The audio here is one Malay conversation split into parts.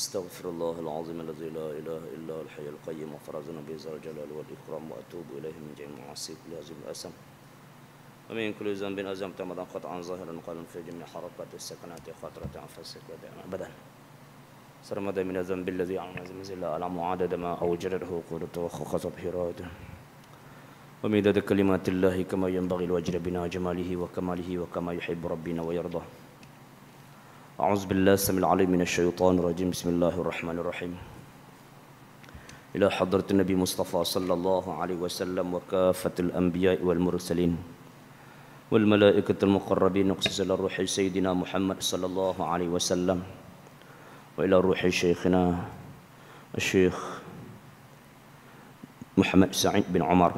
استغفر الله العظيم الذي لا اله الا هو الحي القيوم وفرزنا به ذا الجلال والاكرام واتوب اليه من جميع المعاصي لازم الاسم ومن كل ذنب اعظم تمضى قطعا ظاهرا قلم في جميع حركات السكنات خاطرة أنفسك ودائما أبدا سرمد من الذنب الذي عمز وجل أعلم عدد ما أوجرته قدرته وخصص بحراته ومداد كلمات الله كما ينبغي الوجر بنا جماله وكماله وكما يحب ربنا ويرضى أعوذ بالله السميع العليم من الشيطان الرجيم بسم الله الرحمن الرحيم إلى حضرة النبي مصطفى صلى الله عليه وسلم وكافة الأنبياء والمرسلين والملائكة المقربين إلى روح سيدنا محمد صلى الله عليه وسلم وإلى روح شيخنا الشيخ محمد سعيد بن عمر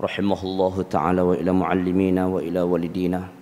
رحمه الله تعالى وإلى معلمينا وإلى والدينا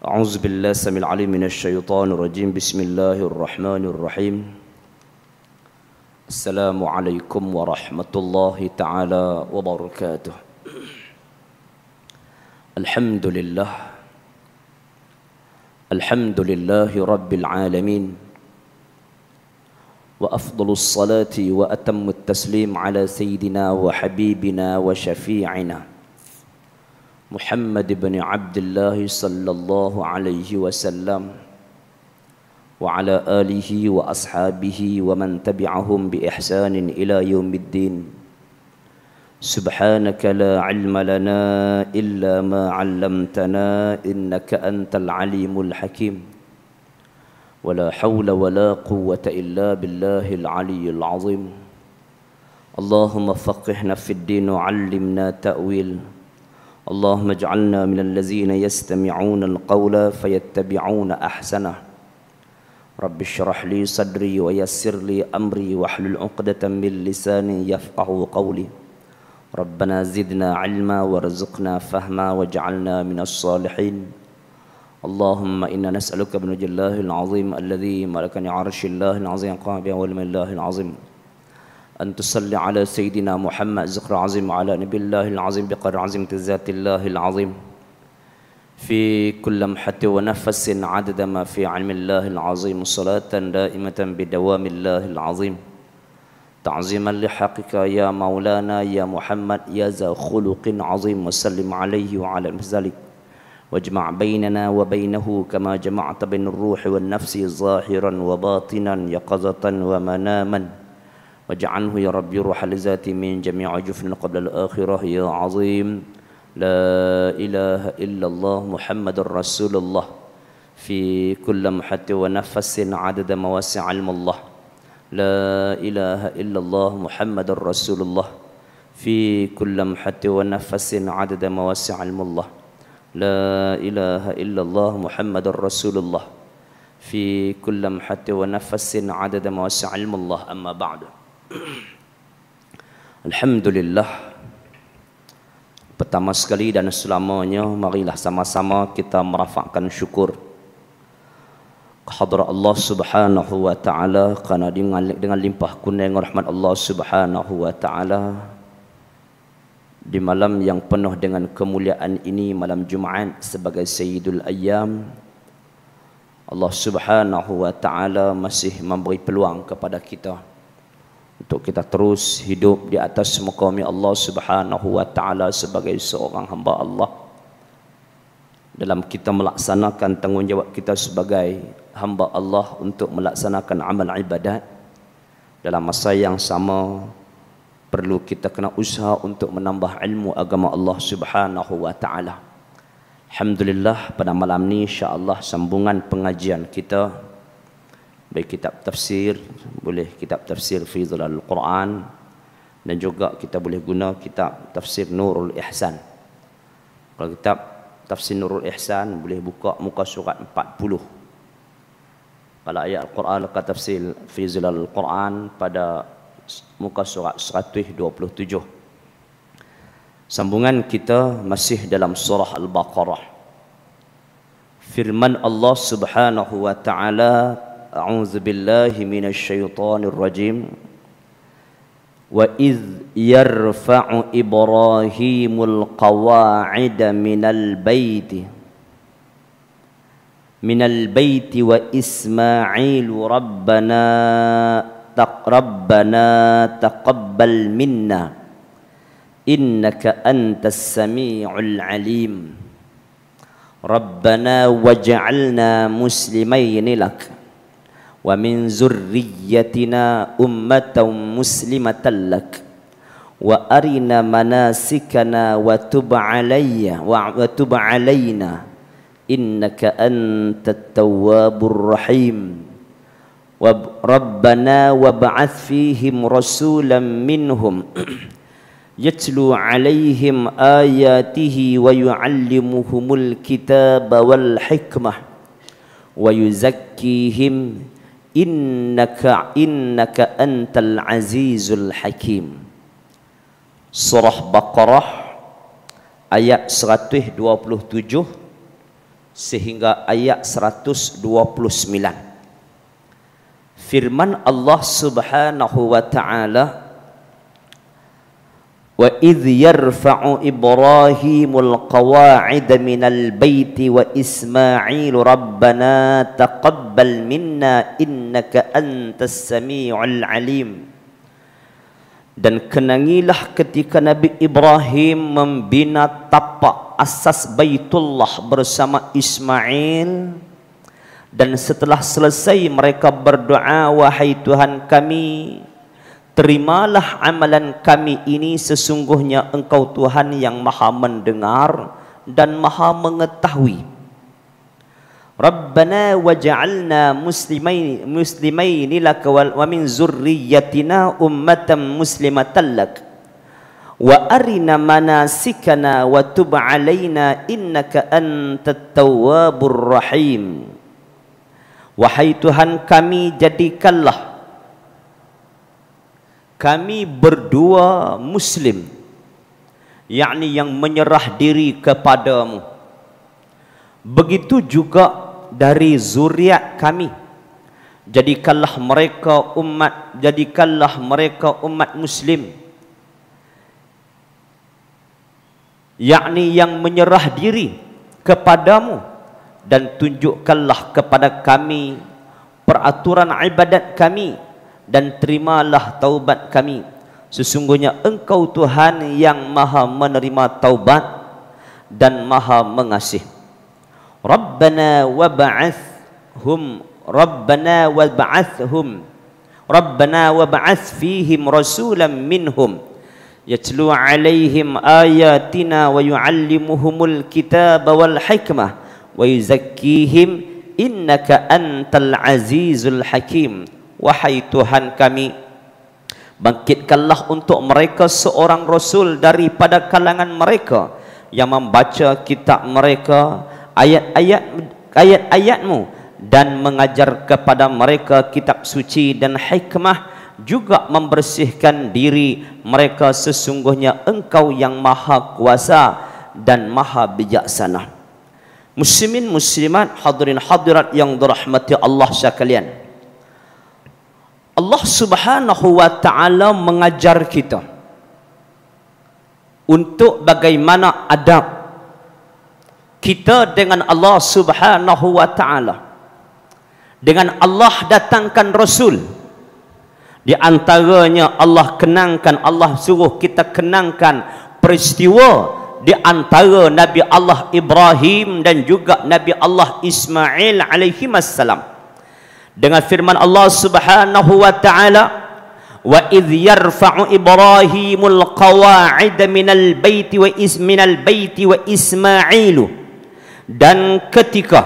أعوذ بالله السميع العليم من الشيطان الرجيم بسم الله الرحمن الرحيم السلام عليكم ورحمة الله تعالى وبركاته الحمد لله الحمد لله رب العالمين وأفضل الصلاة وأتم التسليم على سيدنا وحبيبنا وشفيعنا محمد بن عبد الله صلى الله عليه وسلم وعلى آله وأصحابه ومن تبعهم بإحسان إلى يوم الدين سبحانك لا علم لنا إلا ما علمتنا إنك أنت العليم الحكيم ولا حول ولا قوة إلا بالله العلي العظيم اللهم فقهنا في الدين وعلمنا تأويل اللهم اجعلنا من الذين يستمعون القول فيتبعون أحسنه رب اشرح لي صدري ويسر لي أمري واحلل عقدة من لساني يفقه قولي ربنا زدنا علما وارزقنا فهما واجعلنا من الصالحين اللهم إنا نسألك بنج الله العظيم الذي ملكني عرش الله العظيم قام بأول الله العظيم أن تصلي على سيدنا محمد ذكر عظيم على نبي الله العظيم بقدر عظيم ذات الله العظيم في كل لمحة ونفس عدد ما في علم الله العظيم صلاة دائمة بدوام الله العظيم تعظيما لحقك يا مولانا يا محمد يا ذا خلق عظيم وسلم عليه وعلى ذلك واجمع بيننا وبينه كما جمعت بين الروح والنفس ظاهرا وباطنا يقظة ومناما واجعله يا رب روح لذات من جميع جفن قبل الآخرة يا عظيم لا إله إلا الله محمد رسول الله في كل محت ونفس عدد مواسع علم الله لا إله إلا الله محمد رسول الله في كل محت ونفس عدد مواسع علم الله لا إله إلا الله محمد رسول الله في كل محت ونفس عدد مواسع علم الله أما بعد Alhamdulillah Pertama sekali dan selamanya Marilah sama-sama kita merafakkan syukur Kehadrat Allah subhanahu wa ta'ala Kerana dengan, dengan limpah kuning rahmat Allah subhanahu wa ta'ala Di malam yang penuh dengan kemuliaan ini Malam Jumaat sebagai Sayyidul Ayyam Allah subhanahu wa ta'ala masih memberi peluang kepada kita untuk kita terus hidup di atas muka Allah Subhanahu wa taala sebagai seorang hamba Allah dalam kita melaksanakan tanggungjawab kita sebagai hamba Allah untuk melaksanakan amal ibadat dalam masa yang sama perlu kita kena usaha untuk menambah ilmu agama Allah Subhanahu wa taala Alhamdulillah pada malam ni insya-Allah sambungan pengajian kita baik kitab tafsir boleh kitab tafsir Fidhul Al-Quran dan juga kita boleh guna kitab tafsir Nurul Ihsan kalau kitab tafsir Nurul Ihsan boleh buka muka surat 40 kalau ayat Al-Quran kata tafsir Fidhul Al-Quran pada muka surat 127 sambungan kita masih dalam surah Al-Baqarah firman Allah subhanahu wa ta'ala أعوذ بالله من الشيطان الرجيم وإذ يرفع إبراهيم القواعد من البيت من البيت وإسماعيل ربنا ربنا تقبل منا إنك أنت السميع العليم ربنا وجعلنا مسلمين لك ومن ذريتنا أمة مسلمة لك وأرنا مناسكنا وتب علي وتب علينا إنك أنت التواب الرحيم ربنا وابعث فيهم رسولا منهم يتلو عليهم آياته ويعلمهم الكتاب والحكمة ويزكيهم innaka innaka antal azizul hakim surah baqarah ayat 127 sehingga ayat 129 firman Allah Subhanahu wa taala وإذ يرفع إبراهيم القواعد من البيت وإسماعيل ربنا تقبل منا إنك أنت السميع العليم dan kenangilah ketika Nabi Ibrahim membina tapak asas Baitullah bersama Ismail dan setelah selesai mereka berdoa wahai Tuhan kami terimalah amalan kami ini sesungguhnya engkau Tuhan yang maha mendengar dan maha mengetahui Rabbana waj'alna muslimaini muslimaini lak wa min zurriyyatina ummatan muslimatan wa arina manasikana wa tub alaina innaka antat tawwabur rahim Wahai Tuhan kami jadikanlah kami berdua muslim yakni yang menyerah diri kepadamu begitu juga dari zuriat kami jadikanlah mereka umat jadikanlah mereka umat muslim yakni yang menyerah diri kepadamu dan tunjukkanlah kepada kami peraturan ibadat kami dan terimalah taubat kami sesungguhnya engkau Tuhan yang maha menerima taubat dan maha mengasih Rabbana wab'athhum Rabbana wab'athhum Rabbana wab'ath fihim rasulan minhum yatlu alaihim ayatina wa yuallimuhumul kitaba wal hikmah wa yuzakkihim innaka antal azizul hakim Wahai Tuhan kami Bangkitkanlah untuk mereka seorang Rasul daripada kalangan mereka Yang membaca kitab mereka Ayat-ayat ayat-ayatmu Dan mengajar kepada mereka kitab suci dan hikmah juga membersihkan diri mereka sesungguhnya engkau yang maha kuasa dan maha bijaksana. Muslimin muslimat hadirin hadirat yang dirahmati Allah sekalian. Allah Subhanahu wa taala mengajar kita untuk bagaimana adab kita dengan Allah Subhanahu wa taala dengan Allah datangkan rasul di antaranya Allah kenangkan Allah suruh kita kenangkan peristiwa di antara Nabi Allah Ibrahim dan juga Nabi Allah Ismail alaihi masallam dengan firman Allah Subhanahu wa taala wa idh yarfa'u ibrahimul qawa'id minal bait wa is minal wa isma'il dan ketika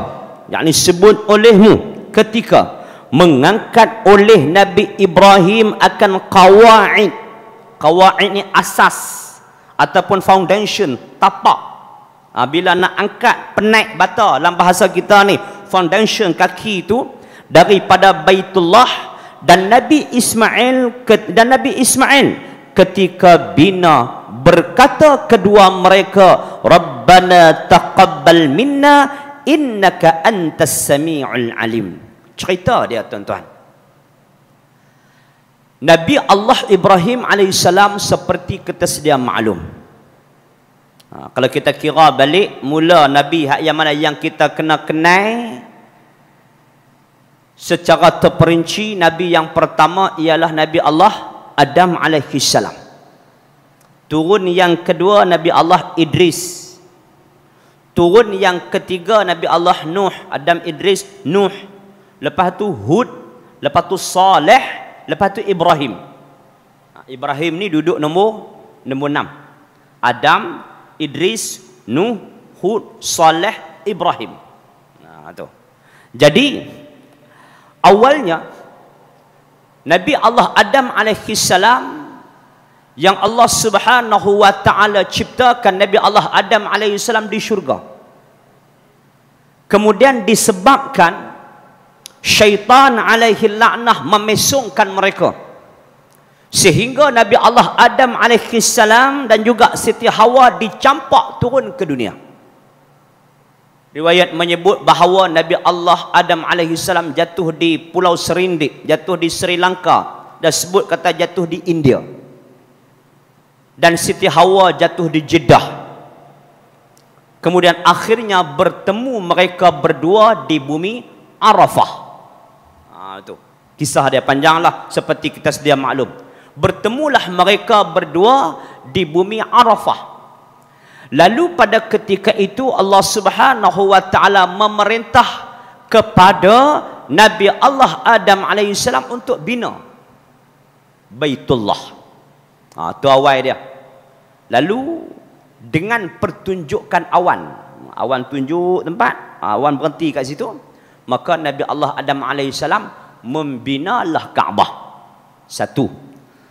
yakni sebut olehmu ketika mengangkat oleh nabi ibrahim akan qawa'id qawa'id ni asas ataupun foundation tapak ha, bila nak angkat penaik bata dalam bahasa kita ni foundation kaki tu daripada Baitullah dan Nabi Ismail dan Nabi Ismail ketika bina berkata kedua mereka Rabbana taqabbal minna innaka antas samiul alim cerita dia tuan-tuan Nabi Allah Ibrahim AS seperti ketersedia maklum ha, kalau kita kira balik mula Nabi yang mana yang kita kena kenai secara terperinci nabi yang pertama ialah nabi Allah Adam alaihi salam turun yang kedua nabi Allah Idris turun yang ketiga nabi Allah Nuh Adam Idris Nuh lepas tu Hud lepas tu Saleh lepas tu Ibrahim ha, Ibrahim ni duduk nombor nombor 6 Adam Idris Nuh Hud Saleh Ibrahim nah ha, tu jadi Awalnya Nabi Allah Adam alaihi salam yang Allah Subhanahu wa taala ciptakan Nabi Allah Adam alaihi salam di syurga. Kemudian disebabkan syaitan alaihi laknah memesungkan mereka. Sehingga Nabi Allah Adam alaihi salam dan juga Siti Hawa dicampak turun ke dunia. Riwayat menyebut bahawa Nabi Allah Adam AS jatuh di Pulau Serindik, jatuh di Sri Lanka dan sebut kata jatuh di India. Dan Siti Hawa jatuh di Jeddah. Kemudian akhirnya bertemu mereka berdua di bumi Arafah. Ha, itu. Kisah dia panjanglah seperti kita sedia maklum. Bertemulah mereka berdua di bumi Arafah. Lalu pada ketika itu Allah Subhanahu wa taala memerintah kepada Nabi Allah Adam alaihi salam untuk bina Baitullah. Ha tu awal dia. Lalu dengan pertunjukkan awan, awan tunjuk tempat, ha, awan berhenti kat situ, maka Nabi Allah Adam alaihi salam membinalah Kaabah. Satu,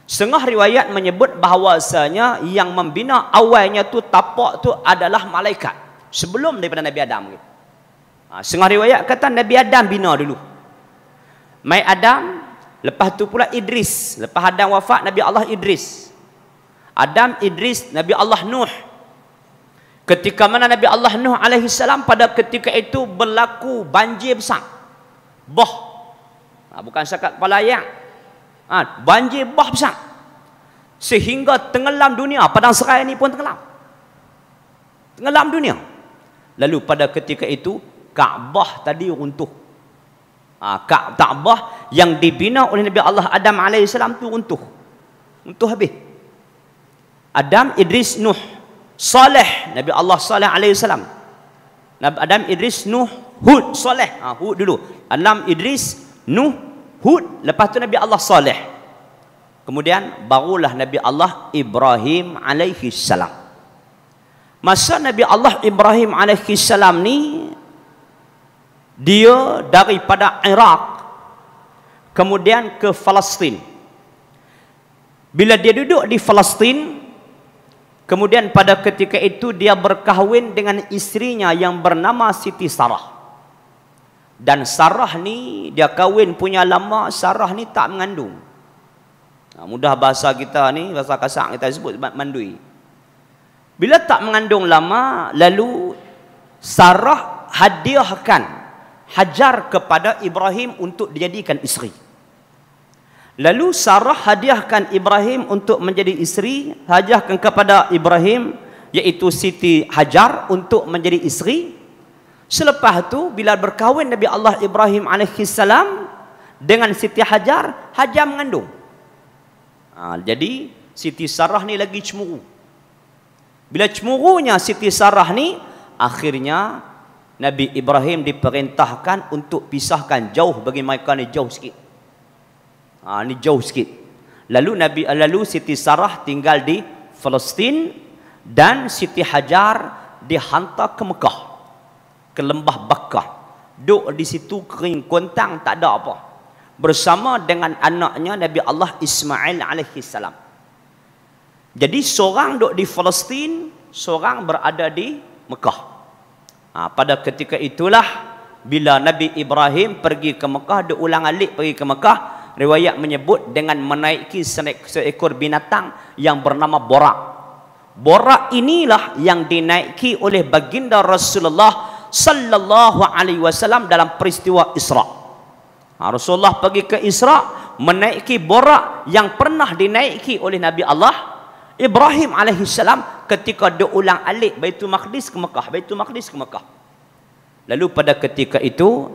Setengah riwayat menyebut bahawasanya yang membina awalnya tu tapak tu adalah malaikat sebelum daripada Nabi Adam. Ha, setengah riwayat kata Nabi Adam bina dulu. Mai Adam, lepas tu pula Idris. Lepas Adam wafat Nabi Allah Idris. Adam Idris Nabi Allah Nuh. Ketika mana Nabi Allah Nuh alaihi pada ketika itu berlaku banjir besar. Boh, ha, bukan sekat kepala ayat. Ha, banjir bah besar. Sehingga tenggelam dunia. Padang Serai ini pun tenggelam. Tenggelam dunia. Lalu pada ketika itu, Kaabah tadi runtuh. Ha, Kaabah yang dibina oleh Nabi Allah Adam AS itu runtuh. Runtuh habis. Adam Idris Nuh. Saleh Nabi Allah Saleh AS. Nabi Adam Idris Nuh. Hud Saleh. Ha, Hud dulu. Adam Idris Nuh Hud, lepas tu Nabi Allah Saleh. Kemudian barulah Nabi Allah Ibrahim alaihi salam. Masa Nabi Allah Ibrahim alaihi salam ni dia daripada Iraq kemudian ke Palestin. Bila dia duduk di Palestin kemudian pada ketika itu dia berkahwin dengan istrinya yang bernama Siti Sarah dan Sarah ni dia kahwin punya lama Sarah ni tak mengandung nah, mudah bahasa kita ni bahasa kasar kita sebut mandui bila tak mengandung lama lalu Sarah hadiahkan hajar kepada Ibrahim untuk dijadikan isteri lalu Sarah hadiahkan Ibrahim untuk menjadi isteri hajahkan kepada Ibrahim yaitu Siti Hajar untuk menjadi isteri Selepas itu bila berkahwin Nabi Allah Ibrahim alaihissalam dengan Siti Hajar, Hajar mengandung. Ha, jadi Siti Sarah ni lagi cemuru. Bila cemurunya Siti Sarah ni, akhirnya Nabi Ibrahim diperintahkan untuk pisahkan jauh bagi mereka ni jauh sikit. Ha, ni jauh sikit. Lalu Nabi lalu Siti Sarah tinggal di Palestin dan Siti Hajar dihantar ke Mekah ke lembah bakah duk di situ kering kontang tak ada apa bersama dengan anaknya Nabi Allah Ismail alaihi salam jadi seorang duk di Palestin seorang berada di Mekah ha, pada ketika itulah bila Nabi Ibrahim pergi ke Mekah duk ulang alik pergi ke Mekah riwayat menyebut dengan menaiki seekor binatang yang bernama Borak Borak inilah yang dinaiki oleh baginda Rasulullah sallallahu alaihi wasallam dalam peristiwa Isra. Ha, Rasulullah pergi ke Isra menaiki borak yang pernah dinaiki oleh Nabi Allah Ibrahim alaihi salam ketika dia ulang alik Baitul Maqdis ke Mekah, Baitul Maqdis ke Mekah. Lalu pada ketika itu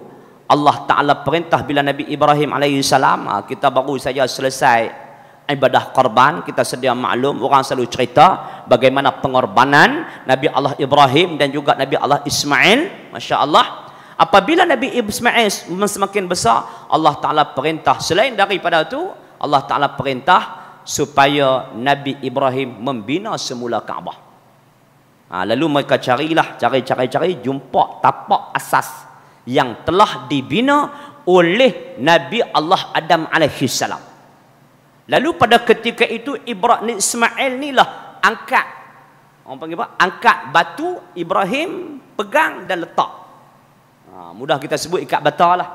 Allah Taala perintah bila Nabi Ibrahim alaihi salam ha, kita baru saja selesai ibadah korban kita sedia maklum orang selalu cerita bagaimana pengorbanan Nabi Allah Ibrahim dan juga Nabi Allah Ismail Masya Allah apabila Nabi Ismail semakin besar Allah Ta'ala perintah selain daripada itu Allah Ta'ala perintah supaya Nabi Ibrahim membina semula Kaabah Ha, lalu mereka carilah, cari, cari, cari, jumpa tapak asas yang telah dibina oleh Nabi Allah Adam alaihi salam. Lalu pada ketika itu Ibrahim ni Ismail ni lah angkat. Orang panggil apa? Angkat batu Ibrahim pegang dan letak. Ha, mudah kita sebut ikat batal lah.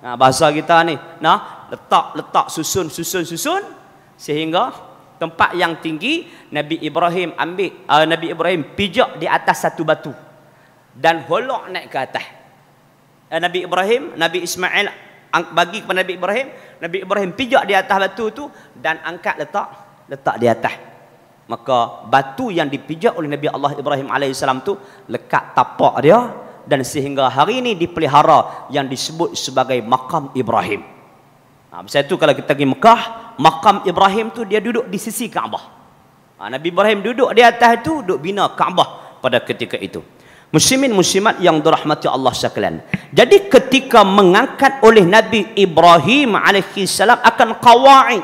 Ha, bahasa kita ni. Nah, letak, letak, susun, susun, susun. Sehingga tempat yang tinggi Nabi Ibrahim ambil uh, Nabi Ibrahim pijak di atas satu batu dan holok naik ke atas. Eh, Nabi Ibrahim, Nabi Ismail bagi kepada Nabi Ibrahim Nabi Ibrahim pijak di atas batu tu dan angkat letak letak di atas maka batu yang dipijak oleh Nabi Allah Ibrahim AS tu lekat tapak dia dan sehingga hari ini dipelihara yang disebut sebagai makam Ibrahim Nah, ha, itu kalau kita pergi Mekah makam Ibrahim tu dia duduk di sisi Kaabah ha, Nabi Ibrahim duduk di atas itu duduk bina Kaabah pada ketika itu muslimin muslimat yang dirahmati Allah sekalian jadi ketika mengangkat oleh Nabi Ibrahim alaihi salam akan kawa'id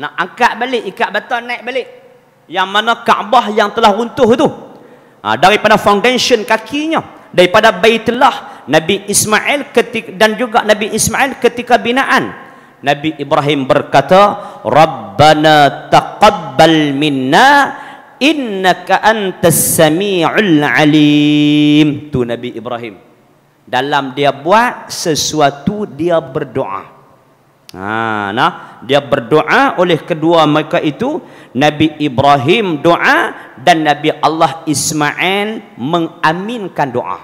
nak angkat balik ikat batal naik balik yang mana Kaabah yang telah runtuh tu ha, daripada foundation kakinya daripada baitullah Nabi Ismail ketika, dan juga Nabi Ismail ketika binaan Nabi Ibrahim berkata Rabbana taqabbal minna innaka antas samiul alim tu nabi ibrahim dalam dia buat sesuatu dia berdoa ha nah dia berdoa oleh kedua mereka itu nabi ibrahim doa dan nabi allah ismail mengaminkan doa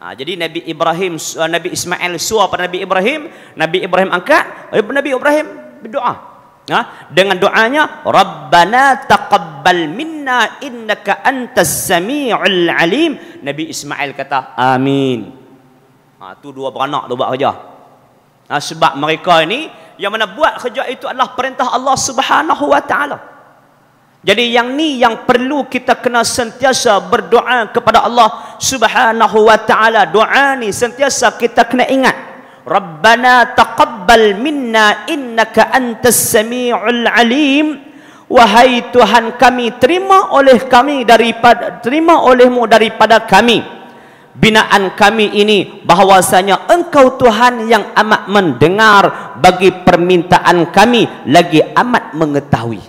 ha, jadi nabi ibrahim nabi ismail suar pada nabi ibrahim nabi ibrahim angkat nabi ibrahim berdoa Ha? Dengan doanya Rabbana taqabbal minna innaka antas sami'ul alim Nabi Ismail kata amin ha, tu dua beranak tu buat kerja ha, sebab mereka ini yang mana buat kerja itu adalah perintah Allah subhanahu wa ta'ala jadi yang ni yang perlu kita kena sentiasa berdoa kepada Allah subhanahu wa ta'ala doa ni sentiasa kita kena ingat Rabbana, تقبل منا Innaka أنت السميع alim. Wahai Tuhan kami terima oleh kami daripada terima olehmu daripada kami binaan kami ini bahwasanya engkau Tuhan yang amat mendengar bagi permintaan kami lagi amat mengetahui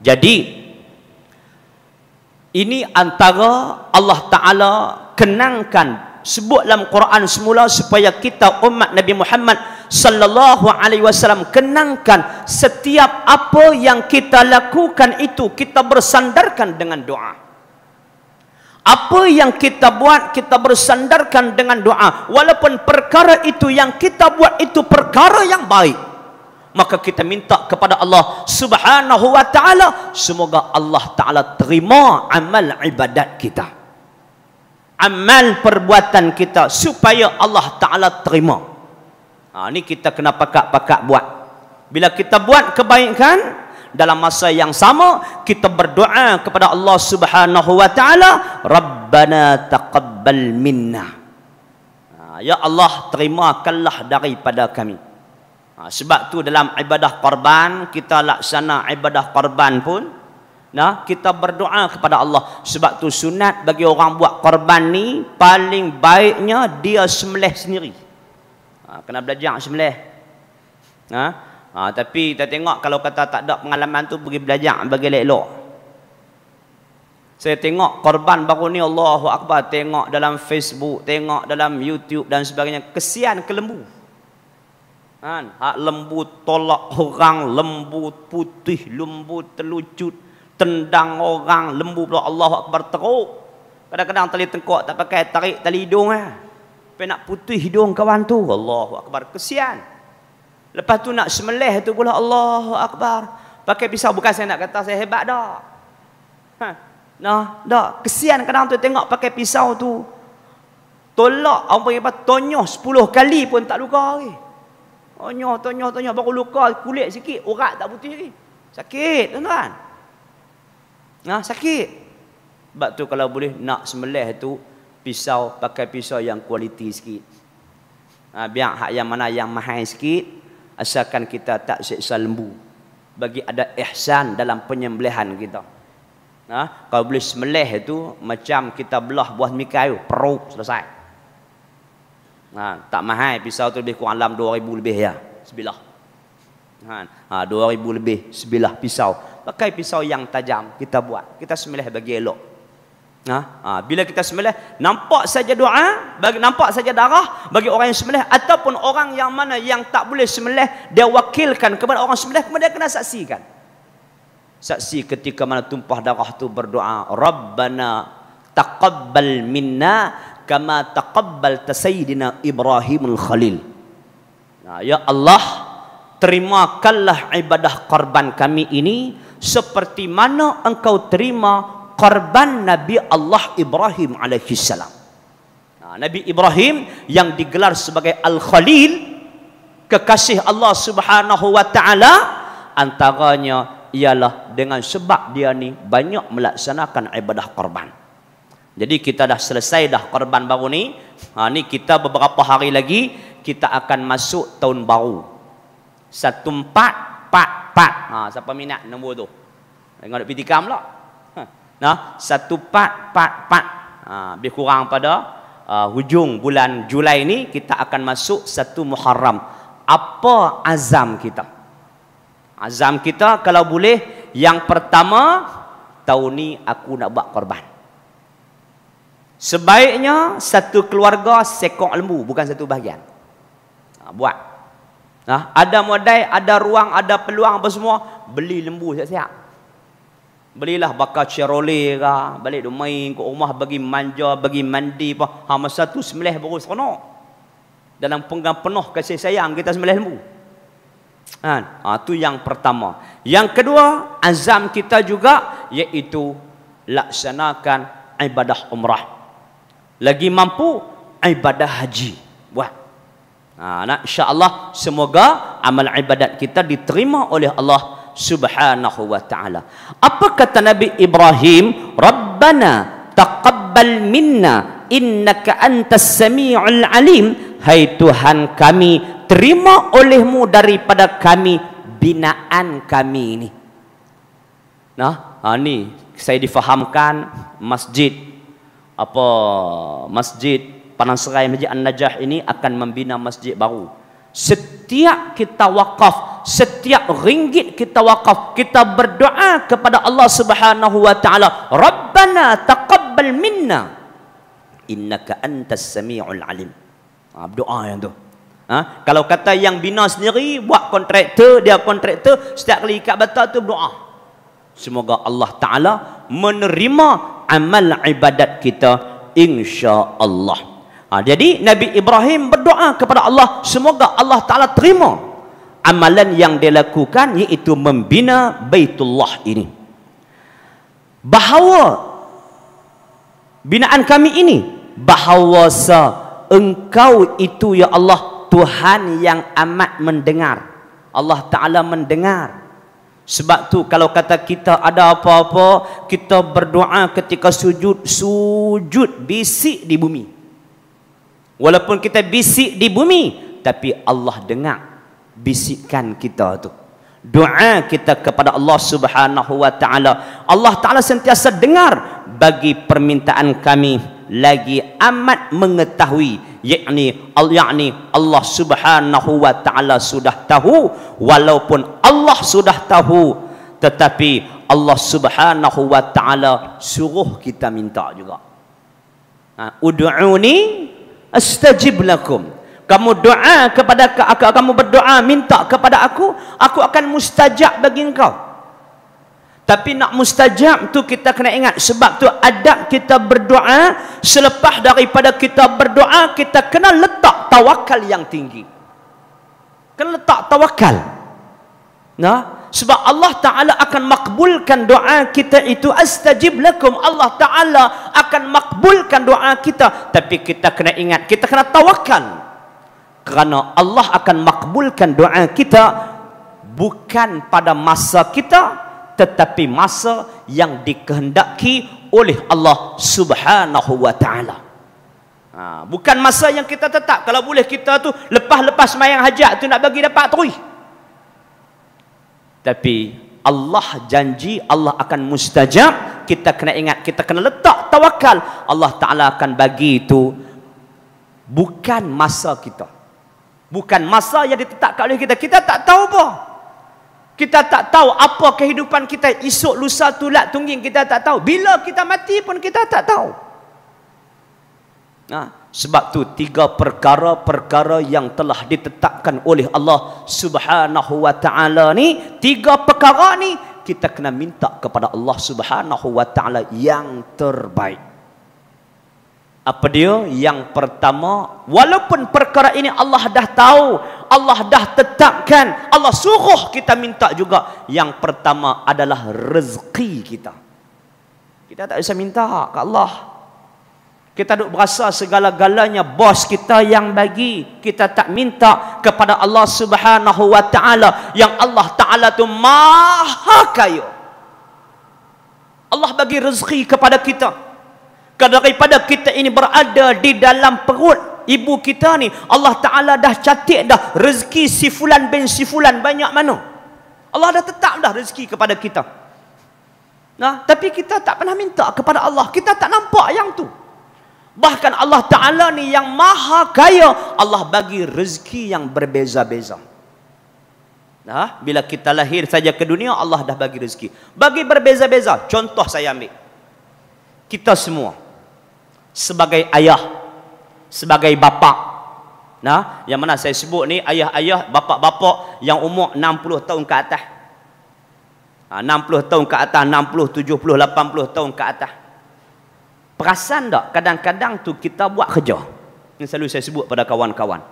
jadi ini antara Allah Ta'ala kenangkan sebut dalam Quran semula supaya kita umat Nabi Muhammad sallallahu alaihi wasallam kenangkan setiap apa yang kita lakukan itu kita bersandarkan dengan doa. Apa yang kita buat kita bersandarkan dengan doa walaupun perkara itu yang kita buat itu perkara yang baik maka kita minta kepada Allah Subhanahu wa taala semoga Allah taala terima amal ibadat kita amal perbuatan kita supaya Allah Ta'ala terima ha, ini kita kena pakat-pakat buat bila kita buat kebaikan dalam masa yang sama kita berdoa kepada Allah Subhanahu wa taala Rabbana taqabbal minna ha, ya Allah terimakanlah daripada kami ha, sebab tu dalam ibadah korban kita laksana ibadah korban pun Nah, kita berdoa kepada Allah. Sebab tu sunat bagi orang buat korban ni paling baiknya dia semleh sendiri. Ha, kena belajar semleh. Nah, ha? ha, tapi kita tengok kalau kata tak ada pengalaman tu pergi belajar bagi elok. Saya tengok korban baru ni Allahu Akbar tengok dalam Facebook, tengok dalam YouTube dan sebagainya. Kesian kelembu. Kan? Ha, lembu tolak orang, lembu putih, lembu telucut, tendang orang lembu pula Allahu akbar teruk kadang-kadang tali tengkok tak pakai tarik tali hidung eh nak putih hidung kawan tu Allahu akbar kesian lepas tu nak semeleh tu pula Allahu akbar pakai pisau bukan saya nak kata saya hebat dah ha. nah dah kesian kadang tu tengok pakai pisau tu tolak apa yang tonyoh sepuluh kali pun tak luka lagi tonyoh tonyoh tonyoh baru luka kulit sikit urat tak putih lagi sakit tuan-tuan Nah, sakit. Sebab tu kalau boleh nak semelih tu pisau pakai pisau yang kualiti sikit. Ha, biar hak yang mana yang mahal sikit asalkan kita tak seksa lembu. Bagi ada ihsan dalam penyembelihan kita. Nah, ha, kalau boleh semelih tu macam kita belah buah mikai peruk selesai. Nah, ha, tak mahal pisau tu lebih kurang dalam 2000 lebih ya. Sebilah. Ha, ah, ah, 2000 lebih sebilah pisau pakai pisau yang tajam kita buat kita sembelih bagi elok nah ha? ha, bila kita sembelih nampak saja doa bagi nampak saja darah bagi orang yang sembelih ataupun orang yang mana yang tak boleh sembelih dia wakilkan kepada orang sembelih kemudian kena saksikan saksi ketika mana tumpah darah tu berdoa rabbana taqabbal minna kama taqabbal tasayyidina ibrahimul khalil ya allah terimakanlah ibadah korban kami ini seperti mana engkau terima korban Nabi Allah Ibrahim alaihi salam. Nah, Nabi Ibrahim yang digelar sebagai Al Khalil kekasih Allah Subhanahu wa taala antaranya ialah dengan sebab dia ni banyak melaksanakan ibadah korban. Jadi kita dah selesai dah korban baru ni. Ha ni kita beberapa hari lagi kita akan masuk tahun baru. 1443 ha, siapa minat nombor tu tengok nak pitikam pula ha. nah satu pat pat pat ha, lebih kurang pada uh, hujung bulan Julai ni kita akan masuk satu Muharram apa azam kita azam kita kalau boleh yang pertama tahun ni aku nak buat korban sebaiknya satu keluarga sekok lembu bukan satu bahagian ha, buat Nah, ha? ada modal, ada ruang, ada peluang apa semua, beli lembu siap-siap. Belilah bakar Chevrolet ke, balik duk main ke rumah bagi manja, bagi mandi apa. Ha masa tu sembelih baru seronok. Dalam penggang penuh kasih sayang kita sembelih lembu. Kan? Ha, tu yang pertama. Yang kedua, azam kita juga iaitu laksanakan ibadah umrah. Lagi mampu ibadah haji. Buat. Ha, nah, Allah semoga amal ibadat kita diterima oleh Allah subhanahu wa ta'ala. Apa kata Nabi Ibrahim? Rabbana taqabbal minna innaka antas sami'ul alim. Hai Tuhan kami terima olehmu daripada kami binaan kami ini. Nah, ha, ini saya difahamkan masjid apa masjid Padang Serai Masjid An-Najah ini akan membina masjid baru. Setiap kita wakaf, setiap ringgit kita wakaf, kita berdoa kepada Allah Subhanahu wa taala, "Rabbana taqabbal minna innaka antas samiul alim." Ah, ha, doa yang tu. Ha? Kalau kata yang bina sendiri buat kontraktor, dia kontraktor, setiap kali ikat batal tu berdoa. Semoga Allah Taala menerima amal ibadat kita insya-Allah. Ha, jadi Nabi Ibrahim berdoa kepada Allah semoga Allah Ta'ala terima amalan yang dilakukan lakukan iaitu membina Baitullah ini. Bahawa binaan kami ini bahawasa engkau itu ya Allah Tuhan yang amat mendengar. Allah Ta'ala mendengar. Sebab tu kalau kata kita ada apa-apa, kita berdoa ketika sujud, sujud bisik di bumi. Walaupun kita bisik di bumi Tapi Allah dengar Bisikan kita tu Doa kita kepada Allah subhanahu wa ta'ala Allah ta'ala sentiasa dengar Bagi permintaan kami Lagi amat mengetahui Yakni al Allah subhanahu wa ta'ala sudah tahu Walaupun Allah sudah tahu Tetapi Allah subhanahu wa ta'ala Suruh kita minta juga Udu'uni ha, astajib lakum kamu doa kepada aku, kamu berdoa minta kepada aku aku akan mustajab bagi engkau tapi nak mustajab tu kita kena ingat sebab tu adab kita berdoa selepas daripada kita berdoa kita kena letak tawakal yang tinggi kena letak tawakal nah sebab Allah Taala akan makbulkan doa kita itu astajib lakum Allah Taala akan makbulkan doa kita tapi kita kena ingat kita kena tawakal kerana Allah akan makbulkan doa kita bukan pada masa kita tetapi masa yang dikehendaki oleh Allah Subhanahu wa taala. Ha, bukan masa yang kita tetap. Kalau boleh kita tu lepas-lepas sembahyang hajat tu nak bagi dapat terus tapi Allah janji Allah akan mustajab kita kena ingat kita kena letak tawakal Allah taala akan bagi itu bukan masa kita bukan masa yang ditetapkan oleh kita kita tak tahu apa kita tak tahu apa kehidupan kita esok lusa tulak tungging kita tak tahu bila kita mati pun kita tak tahu Ha? Sebab tu tiga perkara-perkara yang telah ditetapkan oleh Allah Subhanahu wa taala ni, tiga perkara ni kita kena minta kepada Allah Subhanahu wa taala yang terbaik. Apa dia? Yang pertama, walaupun perkara ini Allah dah tahu, Allah dah tetapkan, Allah suruh kita minta juga. Yang pertama adalah rezeki kita. Kita tak bisa minta ke Allah. Kita duk berasa segala-galanya bos kita yang bagi. Kita tak minta kepada Allah Subhanahu wa taala yang Allah taala tu maha kaya. Allah bagi rezeki kepada kita. Daripada kita ini berada di dalam perut ibu kita ni, Allah taala dah catik dah rezeki si fulan bin si fulan banyak mana. Allah dah tetap dah rezeki kepada kita. Nah, tapi kita tak pernah minta kepada Allah. Kita tak nampak yang tu. Bahkan Allah Ta'ala ni yang maha kaya Allah bagi rezeki yang berbeza-beza Nah, Bila kita lahir saja ke dunia Allah dah bagi rezeki Bagi berbeza-beza Contoh saya ambil Kita semua Sebagai ayah Sebagai bapa, Nah, Yang mana saya sebut ni Ayah-ayah, bapa-bapa Yang umur 60 tahun ke atas 60 ah, tahun ke atas 60, 70, 80 tahun ke atas Perasan tak kadang-kadang tu kita buat kerja. Ini selalu saya sebut pada kawan-kawan.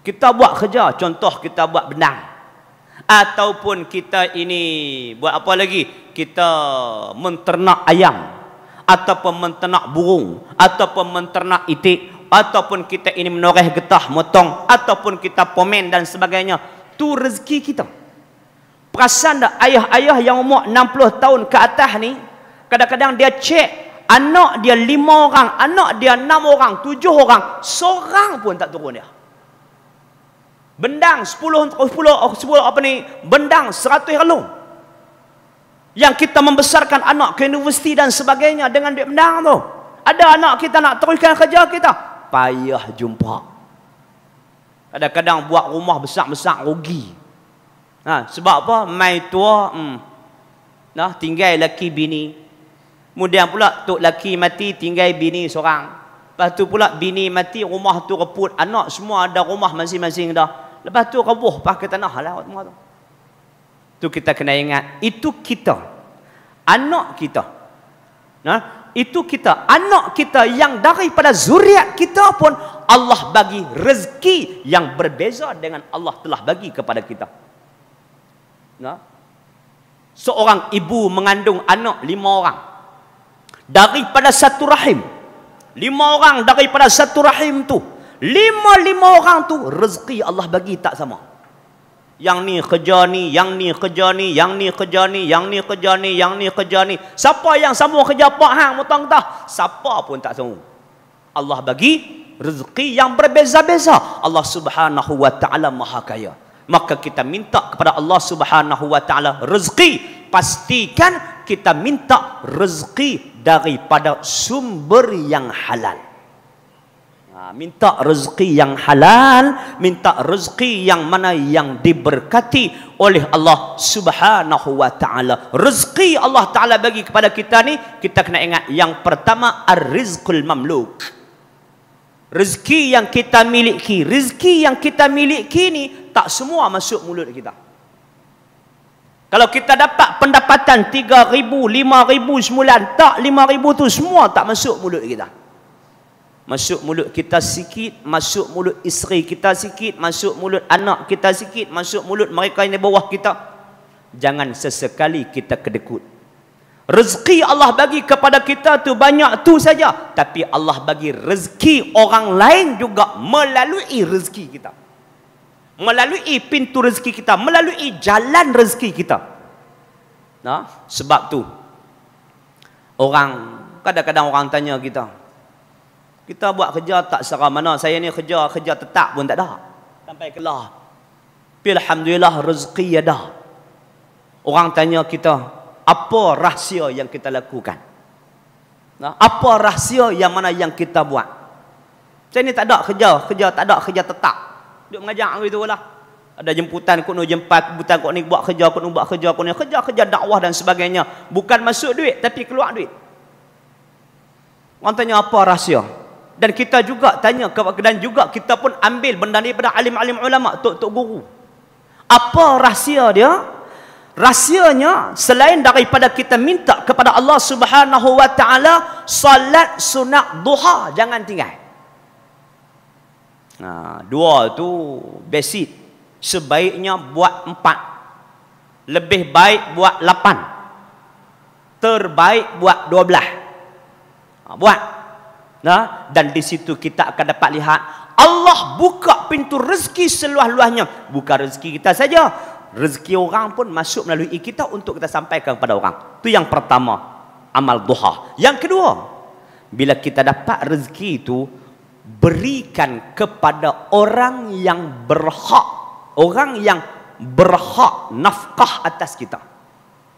Kita buat kerja, contoh kita buat benang. Ataupun kita ini buat apa lagi? Kita menternak ayam. Ataupun menternak burung. Ataupun menternak itik. Ataupun kita ini menoreh getah, motong. Ataupun kita pomen dan sebagainya. tu rezeki kita. Perasan tak ayah-ayah yang umur 60 tahun ke atas ni, kadang-kadang dia cek anak dia lima orang, anak dia enam orang, tujuh orang, seorang pun tak turun dia. Bendang sepuluh, sepuluh, sepuluh apa ni, bendang seratus helung. Yang kita membesarkan anak ke universiti dan sebagainya dengan duit bendang tu. Ada anak kita nak teruskan kerja kita, payah jumpa. Kadang-kadang buat rumah besar-besar rugi. Ha, sebab apa? Mai tua, hmm. nah, tinggal lelaki bini, Kemudian pula tok laki mati tinggal bini seorang. Lepas tu pula bini mati rumah tu reput, anak semua ada rumah masing-masing dah. Lepas tu roboh pakai tanah lah semua tu. Tu kita kena ingat, itu kita. Anak kita. Nah, itu kita, anak kita yang daripada zuriat kita pun Allah bagi rezeki yang berbeza dengan Allah telah bagi kepada kita. Nah. Seorang ibu mengandung anak lima orang daripada satu rahim lima orang daripada satu rahim tu lima-lima orang tu rezeki Allah bagi tak sama yang ni kerja ni yang ni kerja ni yang ni kerja ni yang ni kerja ni yang ni kerja ni siapa yang sama kerja pak hang mutang tah siapa pun tak sama Allah bagi rezeki yang berbeza-beza Allah Subhanahu wa taala maha kaya maka kita minta kepada Allah Subhanahu wa taala rezeki pastikan kita minta rezeki daripada sumber yang halal. Ha, minta rezeki yang halal, minta rezeki yang mana yang diberkati oleh Allah Subhanahu wa taala. Rezeki Allah taala bagi kepada kita ni kita kena ingat yang pertama ar mamluk. Rezeki yang kita miliki, rezeki yang kita miliki ni tak semua masuk mulut kita. Kalau kita dapat pendapatan 3000, 5000 semulan, tak 5000 itu semua tak masuk mulut kita. Masuk mulut kita sikit, masuk mulut isteri kita sikit, masuk mulut anak kita sikit, masuk mulut mereka yang di bawah kita. Jangan sesekali kita kedekut. Rezeki Allah bagi kepada kita tu banyak tu saja, tapi Allah bagi rezeki orang lain juga melalui rezeki kita melalui pintu rezeki kita melalui jalan rezeki kita nah sebab tu orang kadang-kadang orang tanya kita kita buat kerja tak serah mana saya ni kerja kerja tetap pun tak ada sampai kelah alhamdulillah rezeki ada orang tanya kita apa rahsia yang kita lakukan nah apa rahsia yang mana yang kita buat saya ni tak ada kerja kerja tak ada kerja tetap duk mengajar gitu lah ada jemputan kok nak jemput jemputan kok ni buat kerja kok nak buat kerja kok ni kerja kerja dakwah dan sebagainya bukan masuk duit tapi keluar duit orang tanya apa rahsia dan kita juga tanya dan juga kita pun ambil benda ni daripada alim-alim ulama tok-tok guru apa rahsia dia rahsianya selain daripada kita minta kepada Allah Subhanahu salat sunat duha jangan tinggal Ha, dua tu basic. Sebaiknya buat empat. Lebih baik buat lapan. Terbaik buat dua belah. Ha, buat. Ha, dan di situ kita akan dapat lihat Allah buka pintu rezeki seluah luahnya buka rezeki kita saja. Rezeki orang pun masuk melalui kita untuk kita sampaikan kepada orang. Itu yang pertama. Amal duha. Yang kedua. Bila kita dapat rezeki itu, berikan kepada orang yang berhak orang yang berhak nafkah atas kita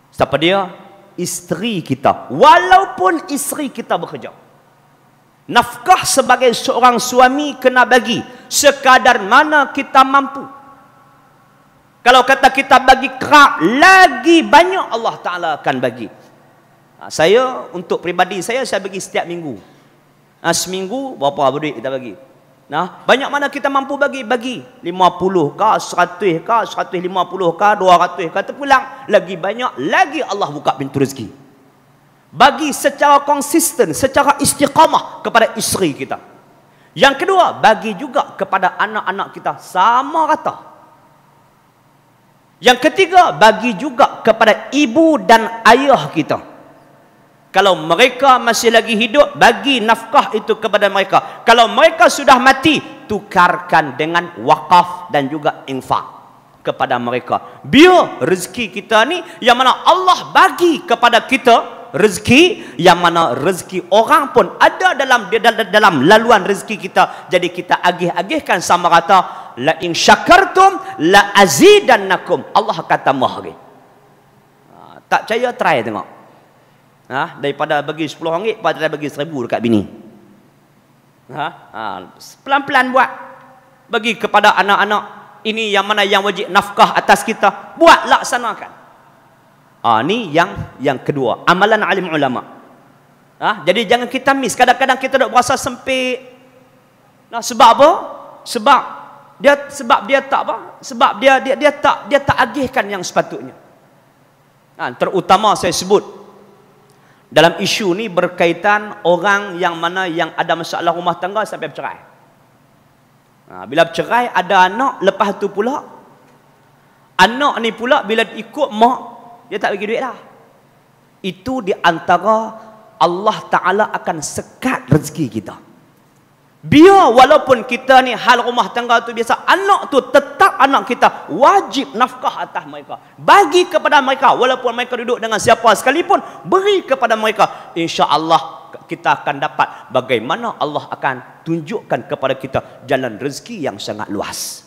siapa dia isteri kita walaupun isteri kita bekerja nafkah sebagai seorang suami kena bagi sekadar mana kita mampu kalau kata kita bagi kerap lagi banyak Allah Taala akan bagi ha, saya untuk pribadi saya saya bagi setiap minggu ha, seminggu berapa duit lah kita bagi nah banyak mana kita mampu bagi bagi 50 ka 100 ka 150 ka 200 ka terpulang lagi banyak lagi Allah buka pintu rezeki bagi secara konsisten secara istiqamah kepada isteri kita yang kedua bagi juga kepada anak-anak kita sama rata yang ketiga bagi juga kepada ibu dan ayah kita kalau mereka masih lagi hidup bagi nafkah itu kepada mereka kalau mereka sudah mati tukarkan dengan wakaf dan juga infak kepada mereka biar rezeki kita ni yang mana Allah bagi kepada kita rezeki yang mana rezeki orang pun ada dalam dalam laluan rezeki kita jadi kita agih-agihkan sama rata la in syakartum la azidannakum Allah kata mahri ha, tak percaya try tengok ha? daripada bagi sepuluh ringgit pada bagi seribu, dekat bini ha? ha? pelan-pelan buat bagi kepada anak-anak ini yang mana yang wajib nafkah atas kita buat laksanakan ha, ini yang yang kedua amalan alim ulama ha? jadi jangan kita miss kadang-kadang kita dah berasa sempit nah, sebab apa? sebab dia sebab dia tak apa? sebab dia dia, dia tak dia tak agihkan yang sepatutnya ha, terutama saya sebut dalam isu ni berkaitan orang yang mana yang ada masalah rumah tangga sampai bercerai. Ha, bila bercerai ada anak lepas tu pula anak ni pula bila ikut mak dia tak bagi duit dah. Itu di antara Allah Ta'ala akan sekat rezeki kita. Biar walaupun kita ni hal rumah tangga tu biasa, anak tu tetap anak kita wajib nafkah atas mereka. Bagi kepada mereka walaupun mereka duduk dengan siapa sekalipun, beri kepada mereka. Insya-Allah kita akan dapat bagaimana Allah akan tunjukkan kepada kita jalan rezeki yang sangat luas.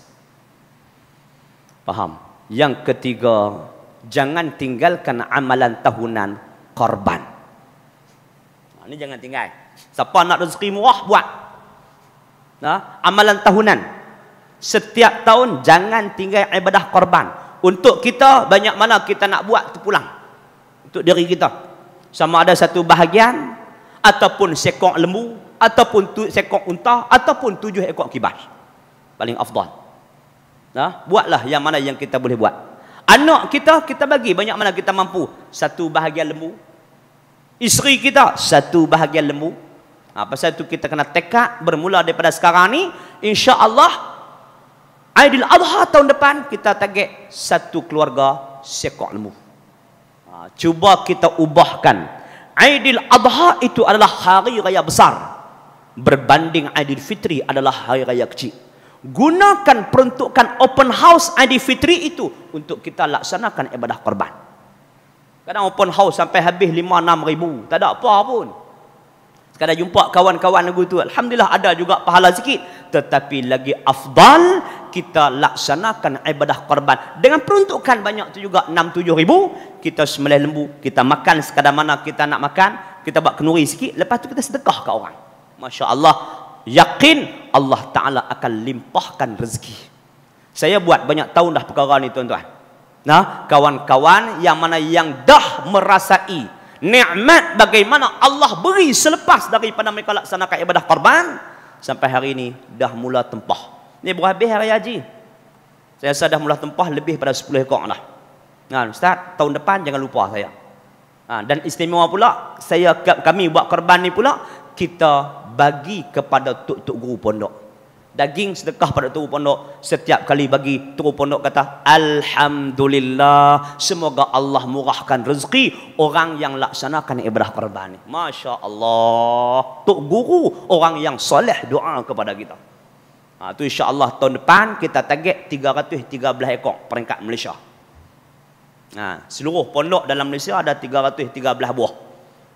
Faham? Yang ketiga, jangan tinggalkan amalan tahunan korban. Ini ha, jangan tinggal. Siapa nak rezeki murah, buat ha? amalan tahunan setiap tahun jangan tinggal ibadah korban untuk kita banyak mana kita nak buat tu pulang untuk diri kita sama ada satu bahagian ataupun sekok lembu ataupun tu, sekok unta ataupun tujuh ekor kibas paling afdal ha? buatlah yang mana yang kita boleh buat anak kita kita bagi banyak mana kita mampu satu bahagian lembu isteri kita satu bahagian lembu Ha, pasal itu kita kena tekad bermula daripada sekarang ni. Allah Aidil Adha tahun depan kita target satu keluarga sekok lemu. Ha, ah, cuba kita ubahkan. Aidil Adha itu adalah hari raya besar. Berbanding Aidil Fitri adalah hari raya kecil. Gunakan peruntukan open house Aidil Fitri itu untuk kita laksanakan ibadah korban. Kadang open house sampai habis 5-6 ribu. Tak ada apa pun. Sekadar jumpa kawan-kawan lagu tu Alhamdulillah ada juga pahala sikit Tetapi lagi afdal Kita laksanakan ibadah korban Dengan peruntukan banyak tu juga 6-7 ribu Kita semelih lembu Kita makan sekadar mana kita nak makan Kita buat kenuri sikit Lepas tu kita sedekah ke orang Masya Allah Yakin Allah Ta'ala akan limpahkan rezeki Saya buat banyak tahun dah perkara ni tuan-tuan Nah, kawan-kawan yang mana yang dah merasai nikmat bagaimana Allah beri selepas daripada mereka laksanakan ibadah korban sampai hari ini dah mula tempah ni berhabis hari haji saya rasa dah mula tempah lebih pada 10 ekor lah Nah, Ustaz, tahun depan jangan lupa saya ha, dan istimewa pula saya kami buat korban ni pula kita bagi kepada tuk-tuk guru pondok daging sedekah pada tubuh pondok setiap kali bagi tubuh pondok kata alhamdulillah semoga Allah murahkan rezeki orang yang laksanakan ibadah korban masya Allah tok guru orang yang soleh doa kepada kita ha, tu insya Allah tahun depan kita target 313 ekor peringkat Malaysia ha, seluruh pondok dalam Malaysia ada 313 buah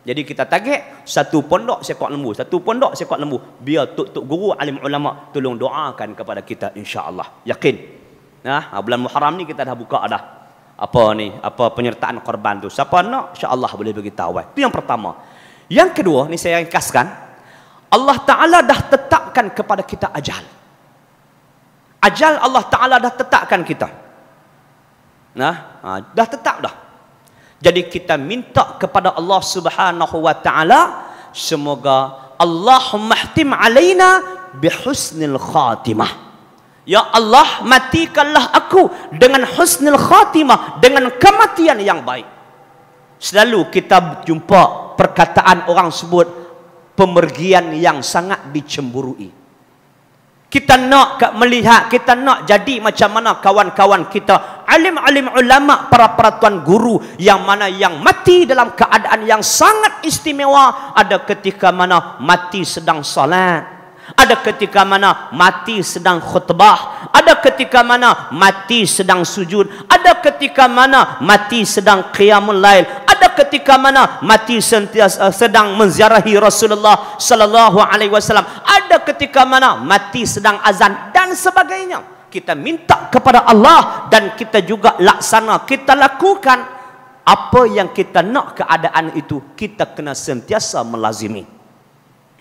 jadi kita target satu pondok sekok lembu, satu pondok sekok lembu. Biar tok-tok guru alim ulama tolong doakan kepada kita insya-Allah. Yakin. Nah, ha? ha, bulan Muharram ni kita dah buka dah. Apa ni? Apa penyertaan korban tu? Siapa nak insya-Allah boleh bagi tahu. Eh. Itu yang pertama. Yang kedua, ni saya ringkaskan. Allah Taala dah tetapkan kepada kita ajal. Ajal Allah Taala dah tetapkan kita. Nah, ha, dah tetap dah. Jadi kita minta kepada Allah Subhanahu wa taala semoga Allah ihtim alaina bihusnil khatimah. Ya Allah matikanlah aku dengan husnul khatimah dengan kematian yang baik. Selalu kita jumpa perkataan orang sebut pemergian yang sangat dicemburui kita nak melihat kita nak jadi macam mana kawan-kawan kita alim-alim ulama para para tuan guru yang mana yang mati dalam keadaan yang sangat istimewa ada ketika mana mati sedang salat ada ketika mana mati sedang khutbah. Ada ketika mana mati sedang sujud. Ada ketika mana mati sedang qiyamul lail. Ada ketika mana mati sentiasa sedang menziarahi Rasulullah sallallahu alaihi wasallam. Ada ketika mana mati sedang azan dan sebagainya. Kita minta kepada Allah dan kita juga laksana, kita lakukan apa yang kita nak keadaan itu, kita kena sentiasa melazimi.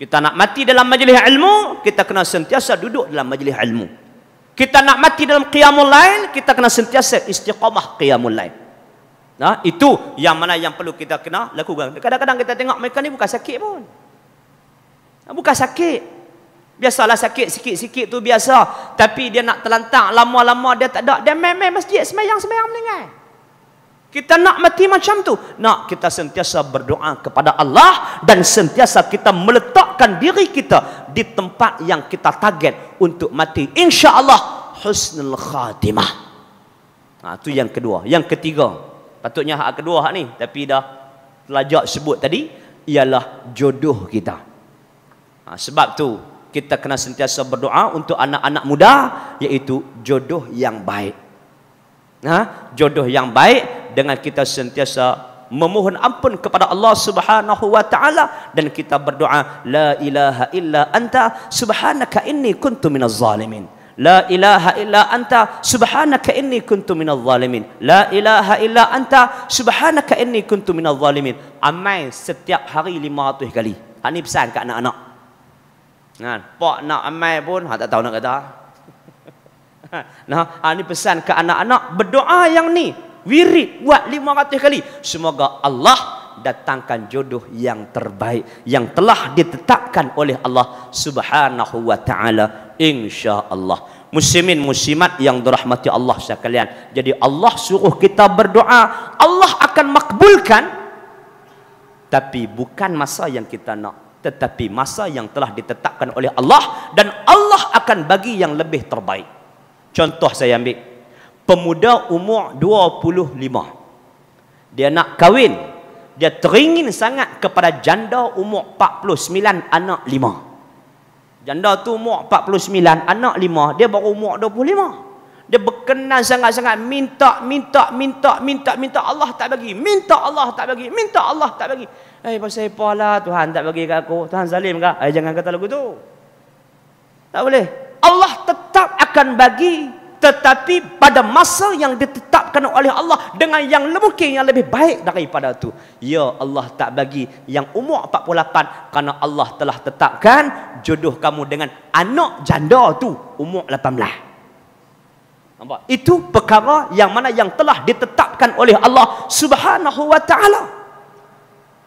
Kita nak mati dalam majlis ilmu, kita kena sentiasa duduk dalam majlis ilmu. Kita nak mati dalam qiyamul lain, kita kena sentiasa istiqamah qiyamul lain. Nah, itu yang mana yang perlu kita kena lakukan. Kadang-kadang kita tengok mereka ni bukan sakit pun. Bukan sakit. Biasalah sakit sikit-sikit tu biasa. Tapi dia nak terlantang lama-lama dia tak ada. Dia main-main masjid semayang-semayang meninggal. Semayang. Kita nak mati macam tu. Nak kita sentiasa berdoa kepada Allah dan sentiasa kita meletakkan diri kita di tempat yang kita target untuk mati. Insya Allah husnul khatimah. Ha, tu yang kedua. Yang ketiga. Patutnya hak kedua hak ni. Tapi dah telajak sebut tadi. Ialah jodoh kita. Ha, sebab tu kita kena sentiasa berdoa untuk anak-anak muda. yaitu jodoh yang baik. Ha? Jodoh yang baik dengan kita sentiasa memohon ampun kepada Allah Subhanahu wa taala dan kita berdoa la ilaha illa anta subhanaka inni kuntu minaz zalimin La ilaha illa anta subhanaka inni kuntu minal zalimin. La ilaha illa anta subhanaka inni kuntu minal zalimin. Amai setiap hari lima ratus kali. Hak ni pesan kat anak-anak. Nah, ha, pak nak amai pun, hak tak tahu nak kata. Nah, hak pesan ke anak-anak. Berdoa yang ni. Wirid buat 500 kali. Semoga Allah datangkan jodoh yang terbaik yang telah ditetapkan oleh Allah Subhanahu wa taala insyaallah. Muslimin muslimat yang dirahmati Allah sekalian. Jadi Allah suruh kita berdoa, Allah akan makbulkan tapi bukan masa yang kita nak tetapi masa yang telah ditetapkan oleh Allah dan Allah akan bagi yang lebih terbaik. Contoh saya ambil pemuda umur 25 dia nak kahwin dia teringin sangat kepada janda umur 49 anak 5 janda tu umur 49 anak 5 dia baru umur 25 dia berkenan sangat-sangat minta minta minta minta minta Allah tak bagi minta Allah tak bagi minta Allah tak bagi eh pasal apa lah Tuhan tak bagi ke aku Tuhan zalim ke eh jangan kata lagu tu tak boleh Allah tetap akan bagi tetapi pada masa yang ditetapkan oleh Allah dengan yang mungkin yang lebih baik daripada itu. Ya Allah tak bagi yang umur 48 kerana Allah telah tetapkan jodoh kamu dengan anak janda tu umur 18. Nampak? Itu perkara yang mana yang telah ditetapkan oleh Allah Subhanahu wa taala.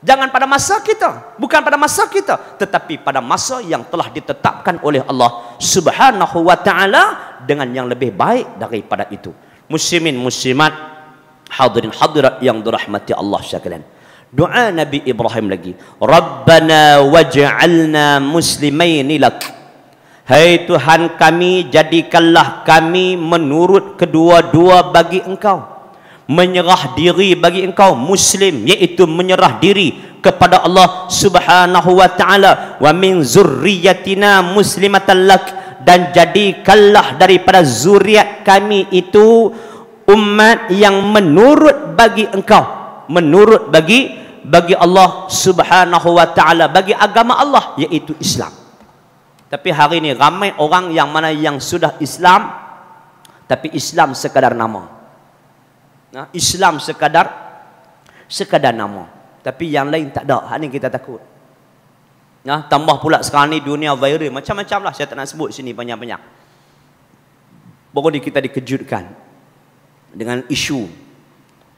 Jangan pada masa kita, bukan pada masa kita, tetapi pada masa yang telah ditetapkan oleh Allah Subhanahu wa taala dengan yang lebih baik daripada itu. Muslimin muslimat hadirin hadirat yang dirahmati Allah sekalian. Doa Nabi Ibrahim lagi. Rabbana waj'alna muslimain lak. Hai Tuhan kami, jadikanlah kami menurut kedua-dua bagi engkau menyerah diri bagi engkau muslim iaitu menyerah diri kepada Allah Subhanahu wa taala wa min zurriyyatina muslimatan lak dan jadikanlah daripada zuriat kami itu umat yang menurut bagi engkau menurut bagi bagi Allah Subhanahu wa taala bagi agama Allah iaitu Islam tapi hari ini ramai orang yang mana yang sudah Islam tapi Islam sekadar nama Ha? Islam sekadar sekadar nama. Tapi yang lain tak ada. Hak ni kita takut. Nah, ha? tambah pula sekarang ni dunia viral macam-macam lah saya tak nak sebut sini banyak-banyak. Baru ni kita dikejutkan dengan isu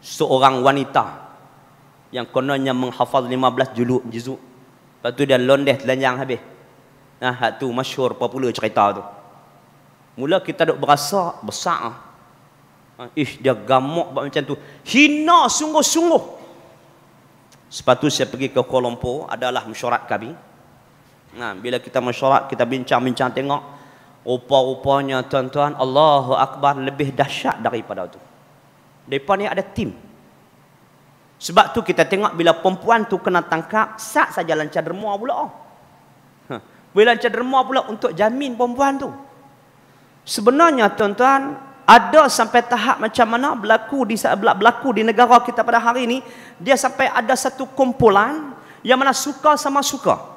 seorang wanita yang kononnya menghafal 15 juluk juzuk. Lepas tu dia londeh telanjang habis. Nah, ha? hak tu masyhur popular cerita tu. Mula kita dok berasa besar Ha, ish dia gamuk buat macam tu. Hina sungguh-sungguh. Sepatu saya pergi ke Kuala Lumpur adalah mesyuarat kami. Nah, ha, bila kita mesyuarat kita bincang-bincang tengok rupa-rupanya tuan-tuan Allahu Akbar lebih dahsyat daripada itu. Depa ni ada tim. Sebab tu kita tengok bila perempuan tu kena tangkap, sat saja lancar derma pula. Ha, oh. Bila lancar derma pula untuk jamin perempuan tu. Sebenarnya tuan-tuan, ada sampai tahap macam mana berlaku di berlaku di negara kita pada hari ini dia sampai ada satu kumpulan yang mana suka sama suka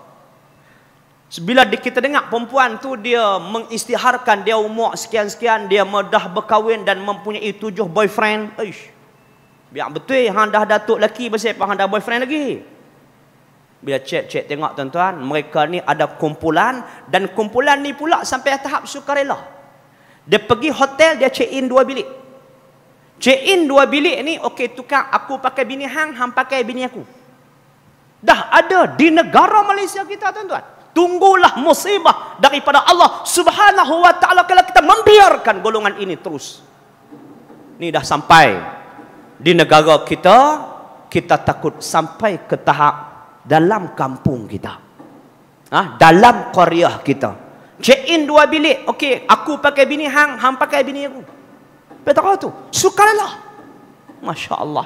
bila kita dengar perempuan tu dia mengistiharkan dia umur sekian-sekian dia mudah berkahwin dan mempunyai tujuh boyfriend eish biar betul hang dah datuk lelaki masih hang dah boyfriend lagi bila cek-cek tengok tuan-tuan mereka ni ada kumpulan dan kumpulan ni pula sampai tahap sukarela dia pergi hotel, dia check-in dua bilik. Check-in dua bilik ni, okey tukang aku pakai bini hang, hang pakai bini aku. Dah ada di negara Malaysia kita tuan-tuan. Tunggulah musibah daripada Allah Subhanahu wa taala kalau kita membiarkan golongan ini terus. Ni dah sampai di negara kita, kita takut sampai ke tahap dalam kampung kita. Ha? dalam Korea kita check in dua bilik okey aku pakai bini hang hang pakai bini aku betul tu sukarlah masya-Allah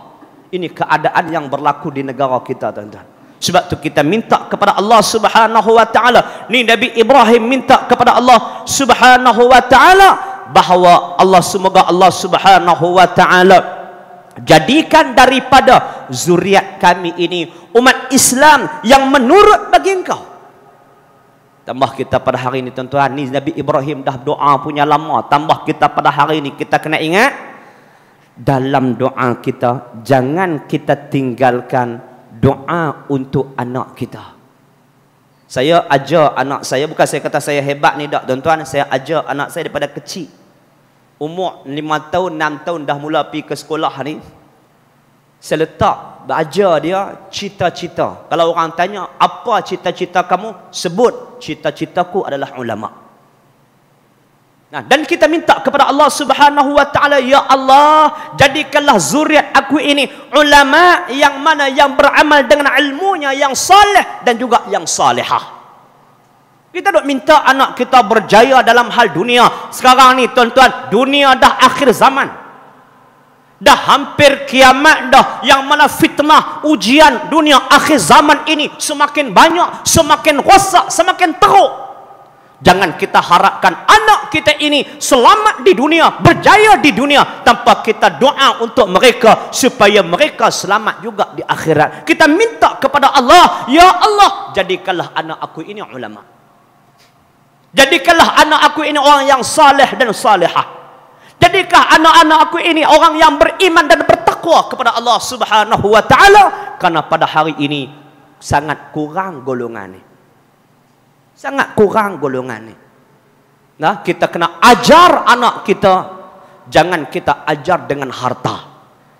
ini keadaan yang berlaku di negara kita tuan-tuan sebab tu kita minta kepada Allah Subhanahu wa taala ni Nabi Ibrahim minta kepada Allah Subhanahu wa taala bahawa Allah semoga Allah Subhanahu wa taala jadikan daripada zuriat kami ini umat Islam yang menurut bagi engkau Tambah kita pada hari ini tuan-tuan, ni Nabi Ibrahim dah doa punya lama. Tambah kita pada hari ini kita kena ingat dalam doa kita jangan kita tinggalkan doa untuk anak kita. Saya ajar anak saya bukan saya kata saya hebat ni dak tuan-tuan, saya ajar anak saya daripada kecil. Umur 5 tahun, 6 tahun dah mula pergi ke sekolah ni. Saya letak baca dia cita-cita. Kalau orang tanya, apa cita-cita kamu? Sebut, cita-citaku adalah ulama. Nah, dan kita minta kepada Allah Subhanahu wa taala, ya Allah, jadikanlah zuriat aku ini ulama yang mana yang beramal dengan ilmunya yang saleh dan juga yang salihah. Kita nak minta anak kita berjaya dalam hal dunia. Sekarang ni tuan-tuan, dunia dah akhir zaman dah hampir kiamat dah yang mana fitnah ujian dunia akhir zaman ini semakin banyak semakin rosak semakin teruk jangan kita harapkan anak kita ini selamat di dunia berjaya di dunia tanpa kita doa untuk mereka supaya mereka selamat juga di akhirat kita minta kepada Allah ya Allah jadikanlah anak aku ini ulama jadikanlah anak aku ini orang yang saleh dan salihah Jadikah anak-anak aku ini orang yang beriman dan bertakwa kepada Allah Subhanahu wa taala karena pada hari ini sangat kurang golongan ini. Sangat kurang golongan ini. Nah, kita kena ajar anak kita jangan kita ajar dengan harta.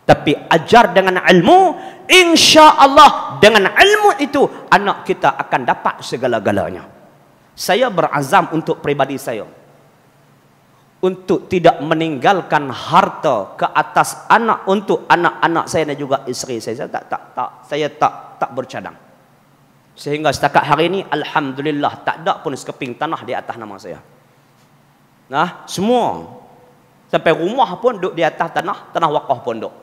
Tapi ajar dengan ilmu, insya-Allah dengan ilmu itu anak kita akan dapat segala-galanya. Saya berazam untuk pribadi saya untuk tidak meninggalkan harta ke atas anak untuk anak-anak saya dan juga isteri saya. Saya tak tak tak saya tak tak bercadang. Sehingga setakat hari ini alhamdulillah tak ada pun sekeping tanah di atas nama saya. Nah, semua sampai rumah pun duduk di atas tanah, tanah wakaf pun duduk.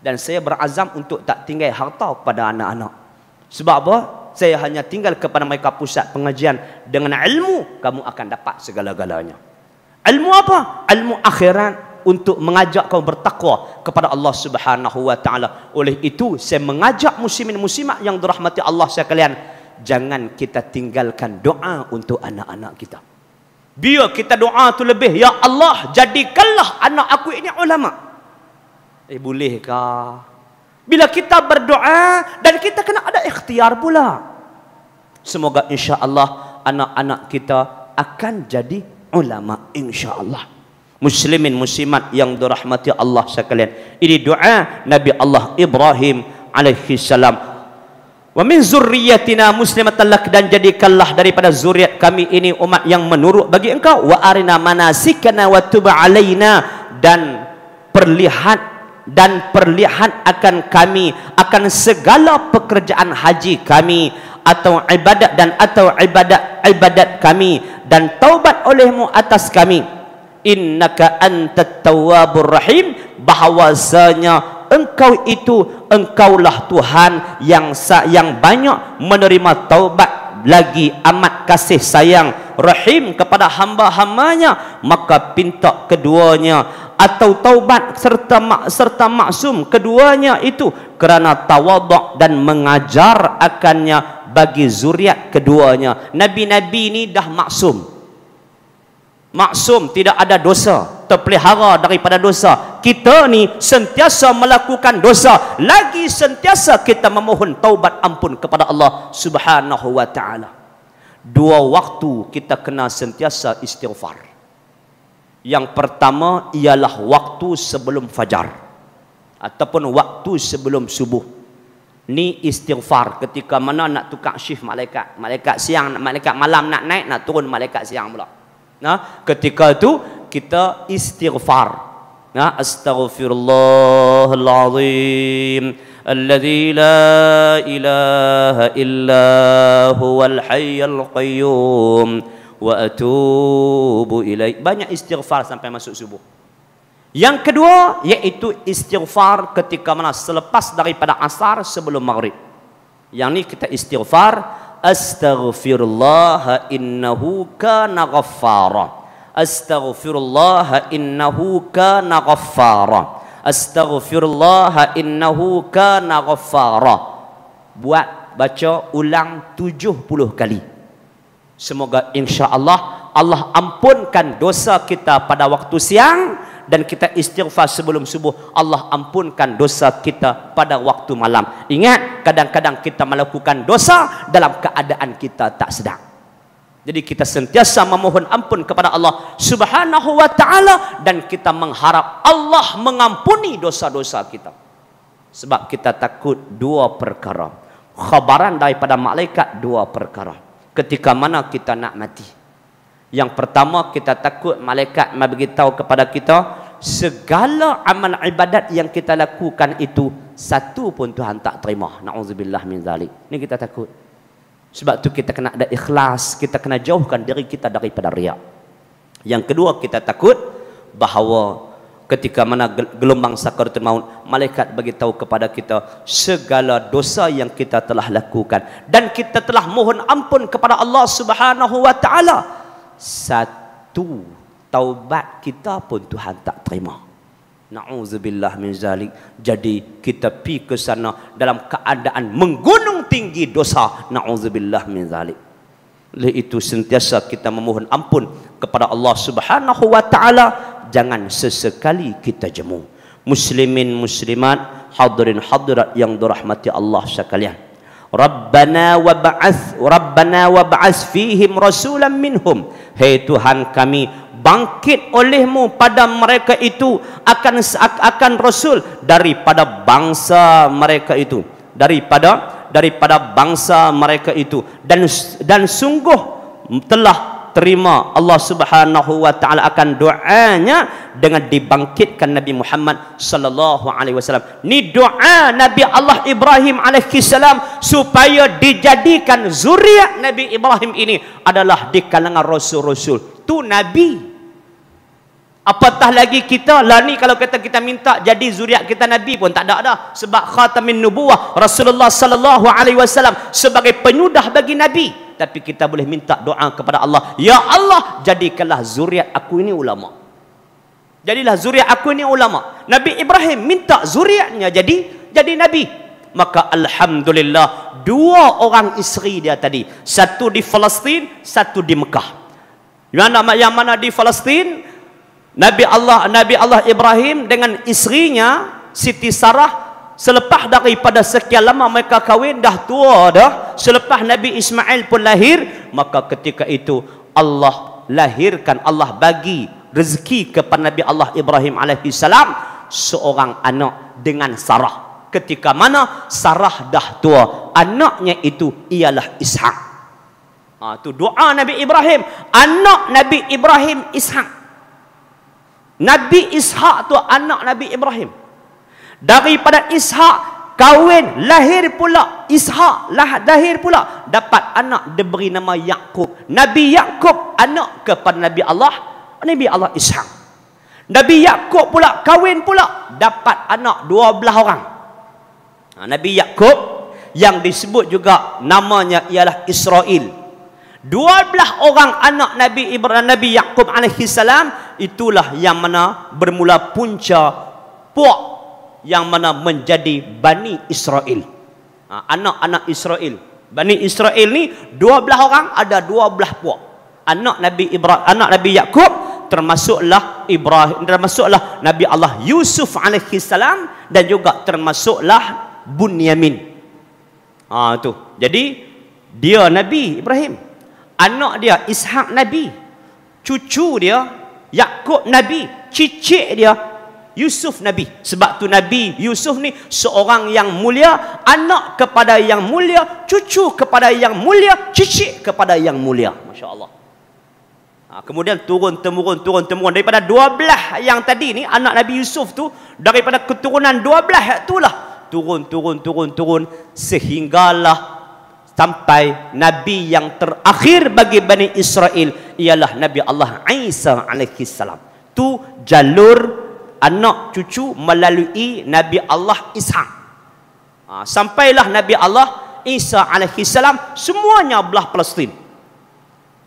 Dan saya berazam untuk tak tinggal harta kepada anak-anak. Sebab apa? Saya hanya tinggal kepada mereka pusat pengajian dengan ilmu kamu akan dapat segala-galanya. Ilmu apa? Ilmu akhirat untuk mengajak kau bertakwa kepada Allah Subhanahu wa taala. Oleh itu saya mengajak muslimin muslimat yang dirahmati Allah sekalian, jangan kita tinggalkan doa untuk anak-anak kita. Biar kita doa tu lebih, ya Allah, jadikanlah anak aku ini ulama. Eh bolehkah? Bila kita berdoa dan kita kena ada ikhtiar pula. Semoga insya-Allah anak-anak kita akan jadi ulama insyaallah muslimin muslimat yang dirahmati Allah sekalian ini doa Nabi Allah Ibrahim alaihi salam wa min zurriyyatina muslimatan lak dan jadikanlah daripada zuriat kami ini umat yang menurut bagi engkau wa arina manasikana wa tub alaina dan perlihat dan perlihat akan kami akan segala pekerjaan haji kami atau ibadat dan atau ibadat ibadat kami dan taubat olehmu atas kami innaka antat tawwabur rahim bahwasanya engkau itu engkaulah Tuhan yang yang banyak menerima taubat lagi amat kasih sayang rahim kepada hamba-hambanya maka pinta keduanya atau taubat serta mak, serta maksum keduanya itu kerana tawaduk dan mengajar akannya bagi zuriat keduanya. Nabi-nabi ini dah maksum. Maksum tidak ada dosa, terpelihara daripada dosa. Kita ni sentiasa melakukan dosa, lagi sentiasa kita memohon taubat ampun kepada Allah Subhanahu wa taala. Dua waktu kita kena sentiasa istighfar. Yang pertama ialah waktu sebelum fajar ataupun waktu sebelum subuh ni istighfar ketika mana nak tukar shift malaikat malaikat siang malaikat malam nak naik nak turun malaikat siang pula nah ketika tu kita istighfar nah astaghfirullahalazim alladzi la ilaha illa huwal hayyul qayyum wa atubu ilaih banyak istighfar sampai masuk subuh yang kedua yaitu istighfar ketika mana selepas daripada asar sebelum maghrib. Yang ni kita istighfar astaghfirullah innahu kana ghaffara. Astaghfirullah innahu kana ghaffara. Astaghfirullah innahu kana ghaffara. Buat baca ulang 70 kali. Semoga insya-Allah Allah ampunkan dosa kita pada waktu siang dan kita istighfar sebelum subuh Allah ampunkan dosa kita pada waktu malam ingat kadang-kadang kita melakukan dosa dalam keadaan kita tak sedang jadi kita sentiasa memohon ampun kepada Allah Subhanahu wa taala dan kita mengharap Allah mengampuni dosa-dosa kita. Sebab kita takut dua perkara. Khabaran daripada malaikat dua perkara. Ketika mana kita nak mati? Yang pertama kita takut malaikat beritahu kepada kita segala amal ibadat yang kita lakukan itu satu pun Tuhan tak terima. Nauzubillah min zalik. Ini kita takut. Sebab tu kita kena ada ikhlas, kita kena jauhkan diri kita daripada riak. Yang kedua kita takut bahawa ketika mana gelombang sakaratul maut malaikat bagi tahu kepada kita segala dosa yang kita telah lakukan dan kita telah mohon ampun kepada Allah Subhanahu wa taala satu taubat kita pun Tuhan tak terima. Nauzubillah min zalik. Jadi kita pi ke sana dalam keadaan menggunung tinggi dosa. Nauzubillah min zalik. Oleh itu sentiasa kita memohon ampun kepada Allah Subhanahu wa taala jangan sesekali kita jemu. Muslimin muslimat, hadirin hadirat yang dirahmati Allah sekalian. Rabbana wab'as Rabbana wab'as fihim rasulam minhum Hei Tuhan kami bangkit olehmu pada mereka itu akan akan rasul daripada bangsa mereka itu daripada daripada bangsa mereka itu dan dan sungguh telah terima Allah Subhanahu wa taala akan doanya dengan dibangkitkan Nabi Muhammad sallallahu alaihi wasallam. Ni doa Nabi Allah Ibrahim alaihi salam supaya dijadikan zuriat Nabi Ibrahim ini adalah di kalangan rasul-rasul. Tu nabi. Apatah lagi kita lah ni kalau kata kita minta jadi zuriat kita nabi pun tak ada dah sebab khatamin nubuwah Rasulullah sallallahu alaihi wasallam sebagai penyudah bagi nabi tapi kita boleh minta doa kepada Allah ya Allah jadikanlah zuriat aku ini ulama jadilah zuriat aku ini ulama Nabi Ibrahim minta zuriatnya jadi jadi nabi maka alhamdulillah dua orang isteri dia tadi satu di Palestin satu di Mekah yang nama yang mana di Palestin Nabi Allah Nabi Allah Ibrahim dengan isterinya Siti Sarah selepas daripada sekian lama mereka kahwin dah tua dah selepas Nabi Ismail pun lahir maka ketika itu Allah lahirkan Allah bagi rezeki kepada Nabi Allah Ibrahim AS seorang anak dengan Sarah ketika mana Sarah dah tua anaknya itu ialah Ishak ha, itu doa Nabi Ibrahim anak Nabi Ibrahim Ishak Nabi Ishak tu anak Nabi Ibrahim daripada Ishak kahwin lahir pula Ishak lah lahir pula dapat anak diberi nama Yakub Nabi Yakub anak kepada Nabi Allah Nabi Allah Ishak Nabi Yakub pula kahwin pula dapat anak 12 orang ha, Nabi Yakub yang disebut juga namanya ialah Israel 12 orang anak Nabi Ibrahim Nabi Yakub alaihi salam itulah yang mana bermula punca puak yang mana menjadi Bani Israel ha, anak-anak Israel Bani Israel ni 12 orang ada 12 puak anak Nabi Ibrahim anak Nabi Yakub termasuklah Ibrahim termasuklah Nabi Allah Yusuf alaihi salam dan juga termasuklah Bunyamin ha tu jadi dia Nabi Ibrahim anak dia Ishak Nabi cucu dia Yakub Nabi cicit dia Yusuf Nabi. Sebab tu Nabi Yusuf ni seorang yang mulia, anak kepada yang mulia, cucu kepada yang mulia, cicit kepada yang mulia. Masya Allah. Ha, kemudian turun temurun turun temurun daripada dua belah yang tadi ni anak Nabi Yusuf tu daripada keturunan dua belah itulah turun turun turun turun sehinggalah sampai nabi yang terakhir bagi Bani Israel ialah Nabi Allah Isa alaihi salam tu jalur anak cucu melalui Nabi Allah Isa. Ha, sampailah Nabi Allah Isa alaihi salam semuanya belah Palestin.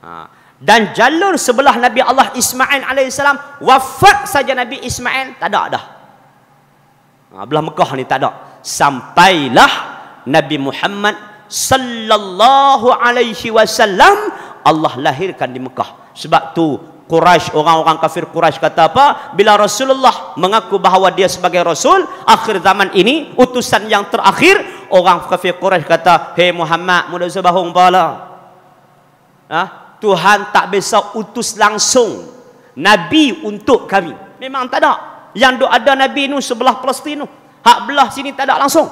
Ha, dan jalur sebelah Nabi Allah Ismail alaihi salam wafat saja Nabi Ismail tak ada dah. Ha, belah Mekah ni tak ada. Sampailah Nabi Muhammad sallallahu alaihi wasallam Allah lahirkan di Mekah. Sebab tu Quraisy orang-orang kafir Quraisy kata apa bila Rasulullah mengaku bahawa dia sebagai rasul akhir zaman ini utusan yang terakhir orang kafir Quraisy kata hey Muhammad mudah sebahung bala ha? Tuhan tak bisa utus langsung nabi untuk kami memang tak ada yang duk ada nabi nu sebelah Palestin tu hak belah sini tak ada langsung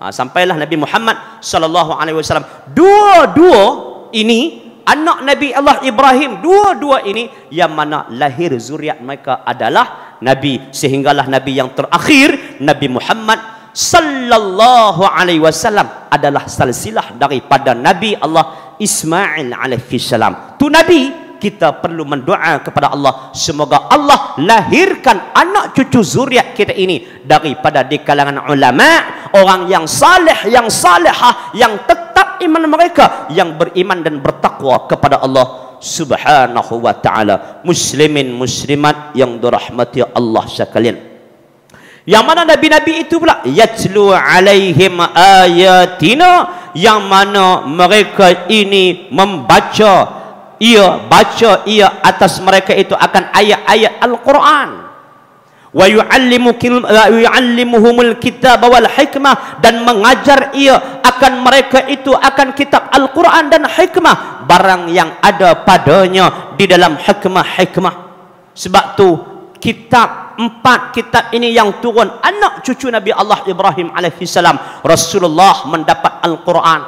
ha, sampailah Nabi Muhammad sallallahu alaihi wasallam dua-dua ini anak Nabi Allah Ibrahim dua-dua ini yang mana lahir zuriat mereka adalah nabi sehinggalah nabi yang terakhir Nabi Muhammad sallallahu alaihi wasallam adalah silsilah daripada Nabi Allah Ismail alaihi salam tu nabi kita perlu mendoa kepada Allah semoga Allah lahirkan anak cucu zuriat kita ini daripada di kalangan ulama orang yang saleh yang salehah yang tetap iman mereka yang beriman dan bertakwa kepada Allah subhanahu wa taala muslimin muslimat yang dirahmati Allah sekalian yang mana nabi-nabi itu pula yatlu alaihim ayatina yang mana mereka ini membaca ia baca ia atas mereka itu akan ayat-ayat Al-Quran wa yuallimu yuallimuhumul kitab wal hikmah dan mengajar ia akan mereka itu akan kitab Al-Quran dan hikmah barang yang ada padanya di dalam hikmah-hikmah sebab tu kitab empat kitab ini yang turun anak cucu Nabi Allah Ibrahim alaihi salam Rasulullah mendapat Al-Quran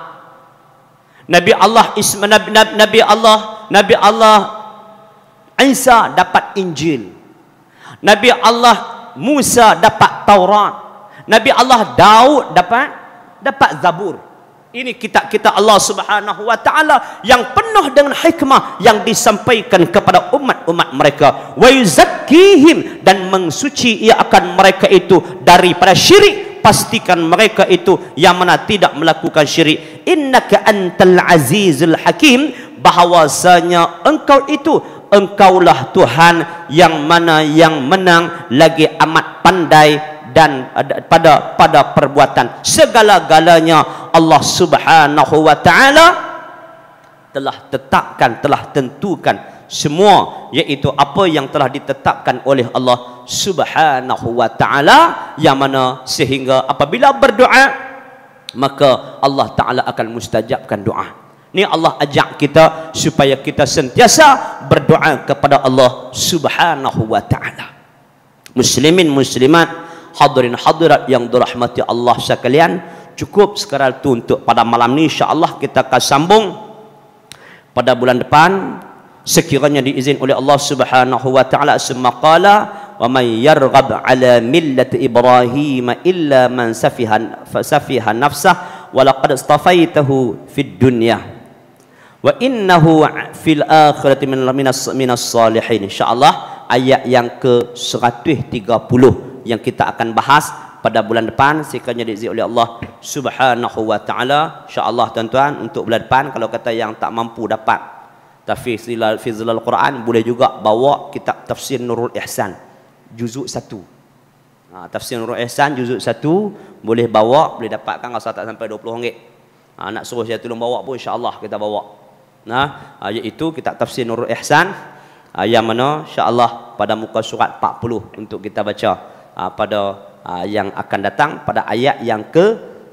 Nabi Allah Ismail Nabi Allah Nabi Allah Isa dapat Injil. Nabi Allah Musa dapat Taurat. Nabi Allah Daud dapat dapat Zabur. Ini kitab-kitab Allah Subhanahu wa taala yang penuh dengan hikmah yang disampaikan kepada umat-umat mereka. Wa yuzakkihim dan mensuci ia akan mereka itu daripada syirik. Pastikan mereka itu yang mana tidak melakukan syirik. Innaka antal azizul hakim bahawasanya engkau itu engkaulah Tuhan yang mana yang menang lagi amat pandai dan pada pada perbuatan segala-galanya Allah Subhanahu wa taala telah tetapkan telah tentukan semua iaitu apa yang telah ditetapkan oleh Allah Subhanahu wa taala yang mana sehingga apabila berdoa maka Allah taala akan mustajabkan doa ini Allah ajak kita supaya kita sentiasa berdoa kepada Allah Subhanahu wa taala. Muslimin muslimat, hadirin hadirat yang dirahmati Allah sekalian, cukup sekarang itu untuk pada malam ini insyaallah kita akan sambung pada bulan depan sekiranya diizin oleh Allah Subhanahu wa taala semua wa may yarghab ala millati ibrahim illa man safihan fasafiha nafsah walaqad istafaitahu fid dunya wa innahu fil akhirati min minas minas salihin insyaallah ayat yang ke 130 yang kita akan bahas pada bulan depan sekiranya diizinkan oleh Allah subhanahu wa taala insyaallah tuan-tuan untuk bulan depan kalau kata yang tak mampu dapat tafsir fizl al-quran boleh juga bawa kitab tafsir nurul ihsan juzuk 1 ha, tafsir nurul ihsan juzuk satu boleh bawa boleh dapatkan kalau tak sampai 20 ringgit Ha, nak suruh saya tolong bawa pun insya Allah kita bawa nah ah, iaitu kita tafsir Nurul Ihsan ah, yang mana insyaallah pada muka surat 40 untuk kita baca ah, pada yang akan datang pada ayat yang ke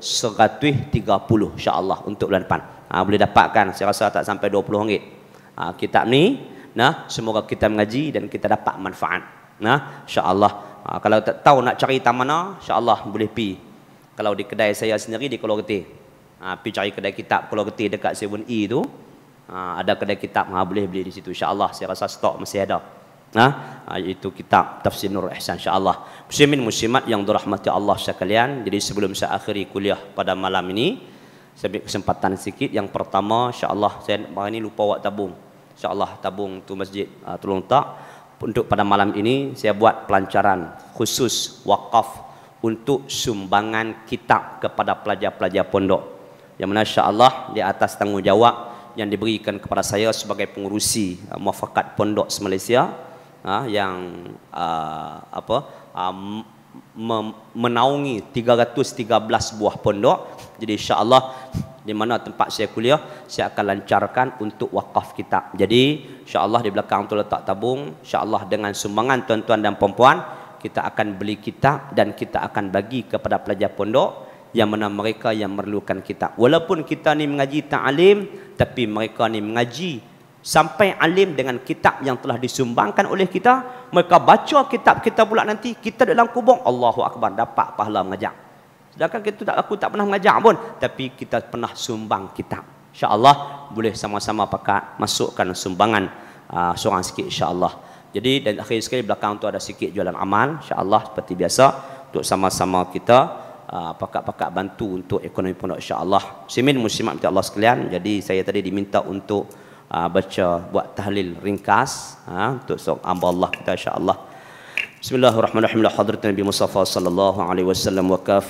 130 insyaallah untuk bulan depan boleh dapatkan saya rasa tak sampai 20 ringgit kitab ni nah semoga kita mengaji dan kita dapat manfaat nah insyaallah kalau tak tahu nak cari tak mana insyaallah boleh pi kalau di kedai saya sendiri di Kuala Ketih ha, cari kedai kitab Kuala dekat 7E tu Ha, ada kedai kitab, ha, boleh beli di situ. InsyaAllah saya rasa stok masih ada. Ha? ha itu kitab Tafsir Nur Ihsan insyaAllah. Muslimin muslimat yang dirahmati Allah sekalian. Jadi sebelum saya akhiri kuliah pada malam ini. Saya ambil kesempatan sikit. Yang pertama insyaAllah saya hari ini lupa buat tabung. InsyaAllah tabung tu masjid ha, tolong tak. Untuk pada malam ini saya buat pelancaran khusus wakaf untuk sumbangan kitab kepada pelajar-pelajar pondok. Yang mana insyaAllah di atas tanggungjawab yang diberikan kepada saya sebagai pengurusi uh, muafakat pondok Malaysia uh, yang uh, apa um, menaungi 313 buah pondok jadi insyaallah di mana tempat saya kuliah saya akan lancarkan untuk wakaf kitab. jadi insyaallah di belakang tu letak tabung insyaallah dengan sumbangan tuan-tuan dan puan-puan kita akan beli kitab dan kita akan bagi kepada pelajar pondok yang mana mereka yang memerlukan kita walaupun kita ni mengaji ta'alim tapi mereka ni mengaji sampai alim dengan kitab yang telah disumbangkan oleh kita mereka baca kitab kita pula nanti kita dalam kubur Allahu akbar dapat pahala mengajar sedangkan kita tak aku tak pernah mengajar pun tapi kita pernah sumbang kitab insyaallah boleh sama-sama pakat masukkan sumbangan uh, seorang sikit insyaallah jadi dan akhir sekali belakang tu ada sikit jualan amal insyaallah seperti biasa untuk sama-sama kita Ah, pakat-pakat bantu untuk ekonomi pondok insyaAllah Simin muslimat minta Allah sekalian Jadi saya tadi diminta untuk uh, baca buat tahlil ringkas ha, Untuk seorang amba Allah kita insya Allah. Bismillahirrahmanirrahim Hadratin Nabi Mustafa sallallahu alaihi wasallam wa kafir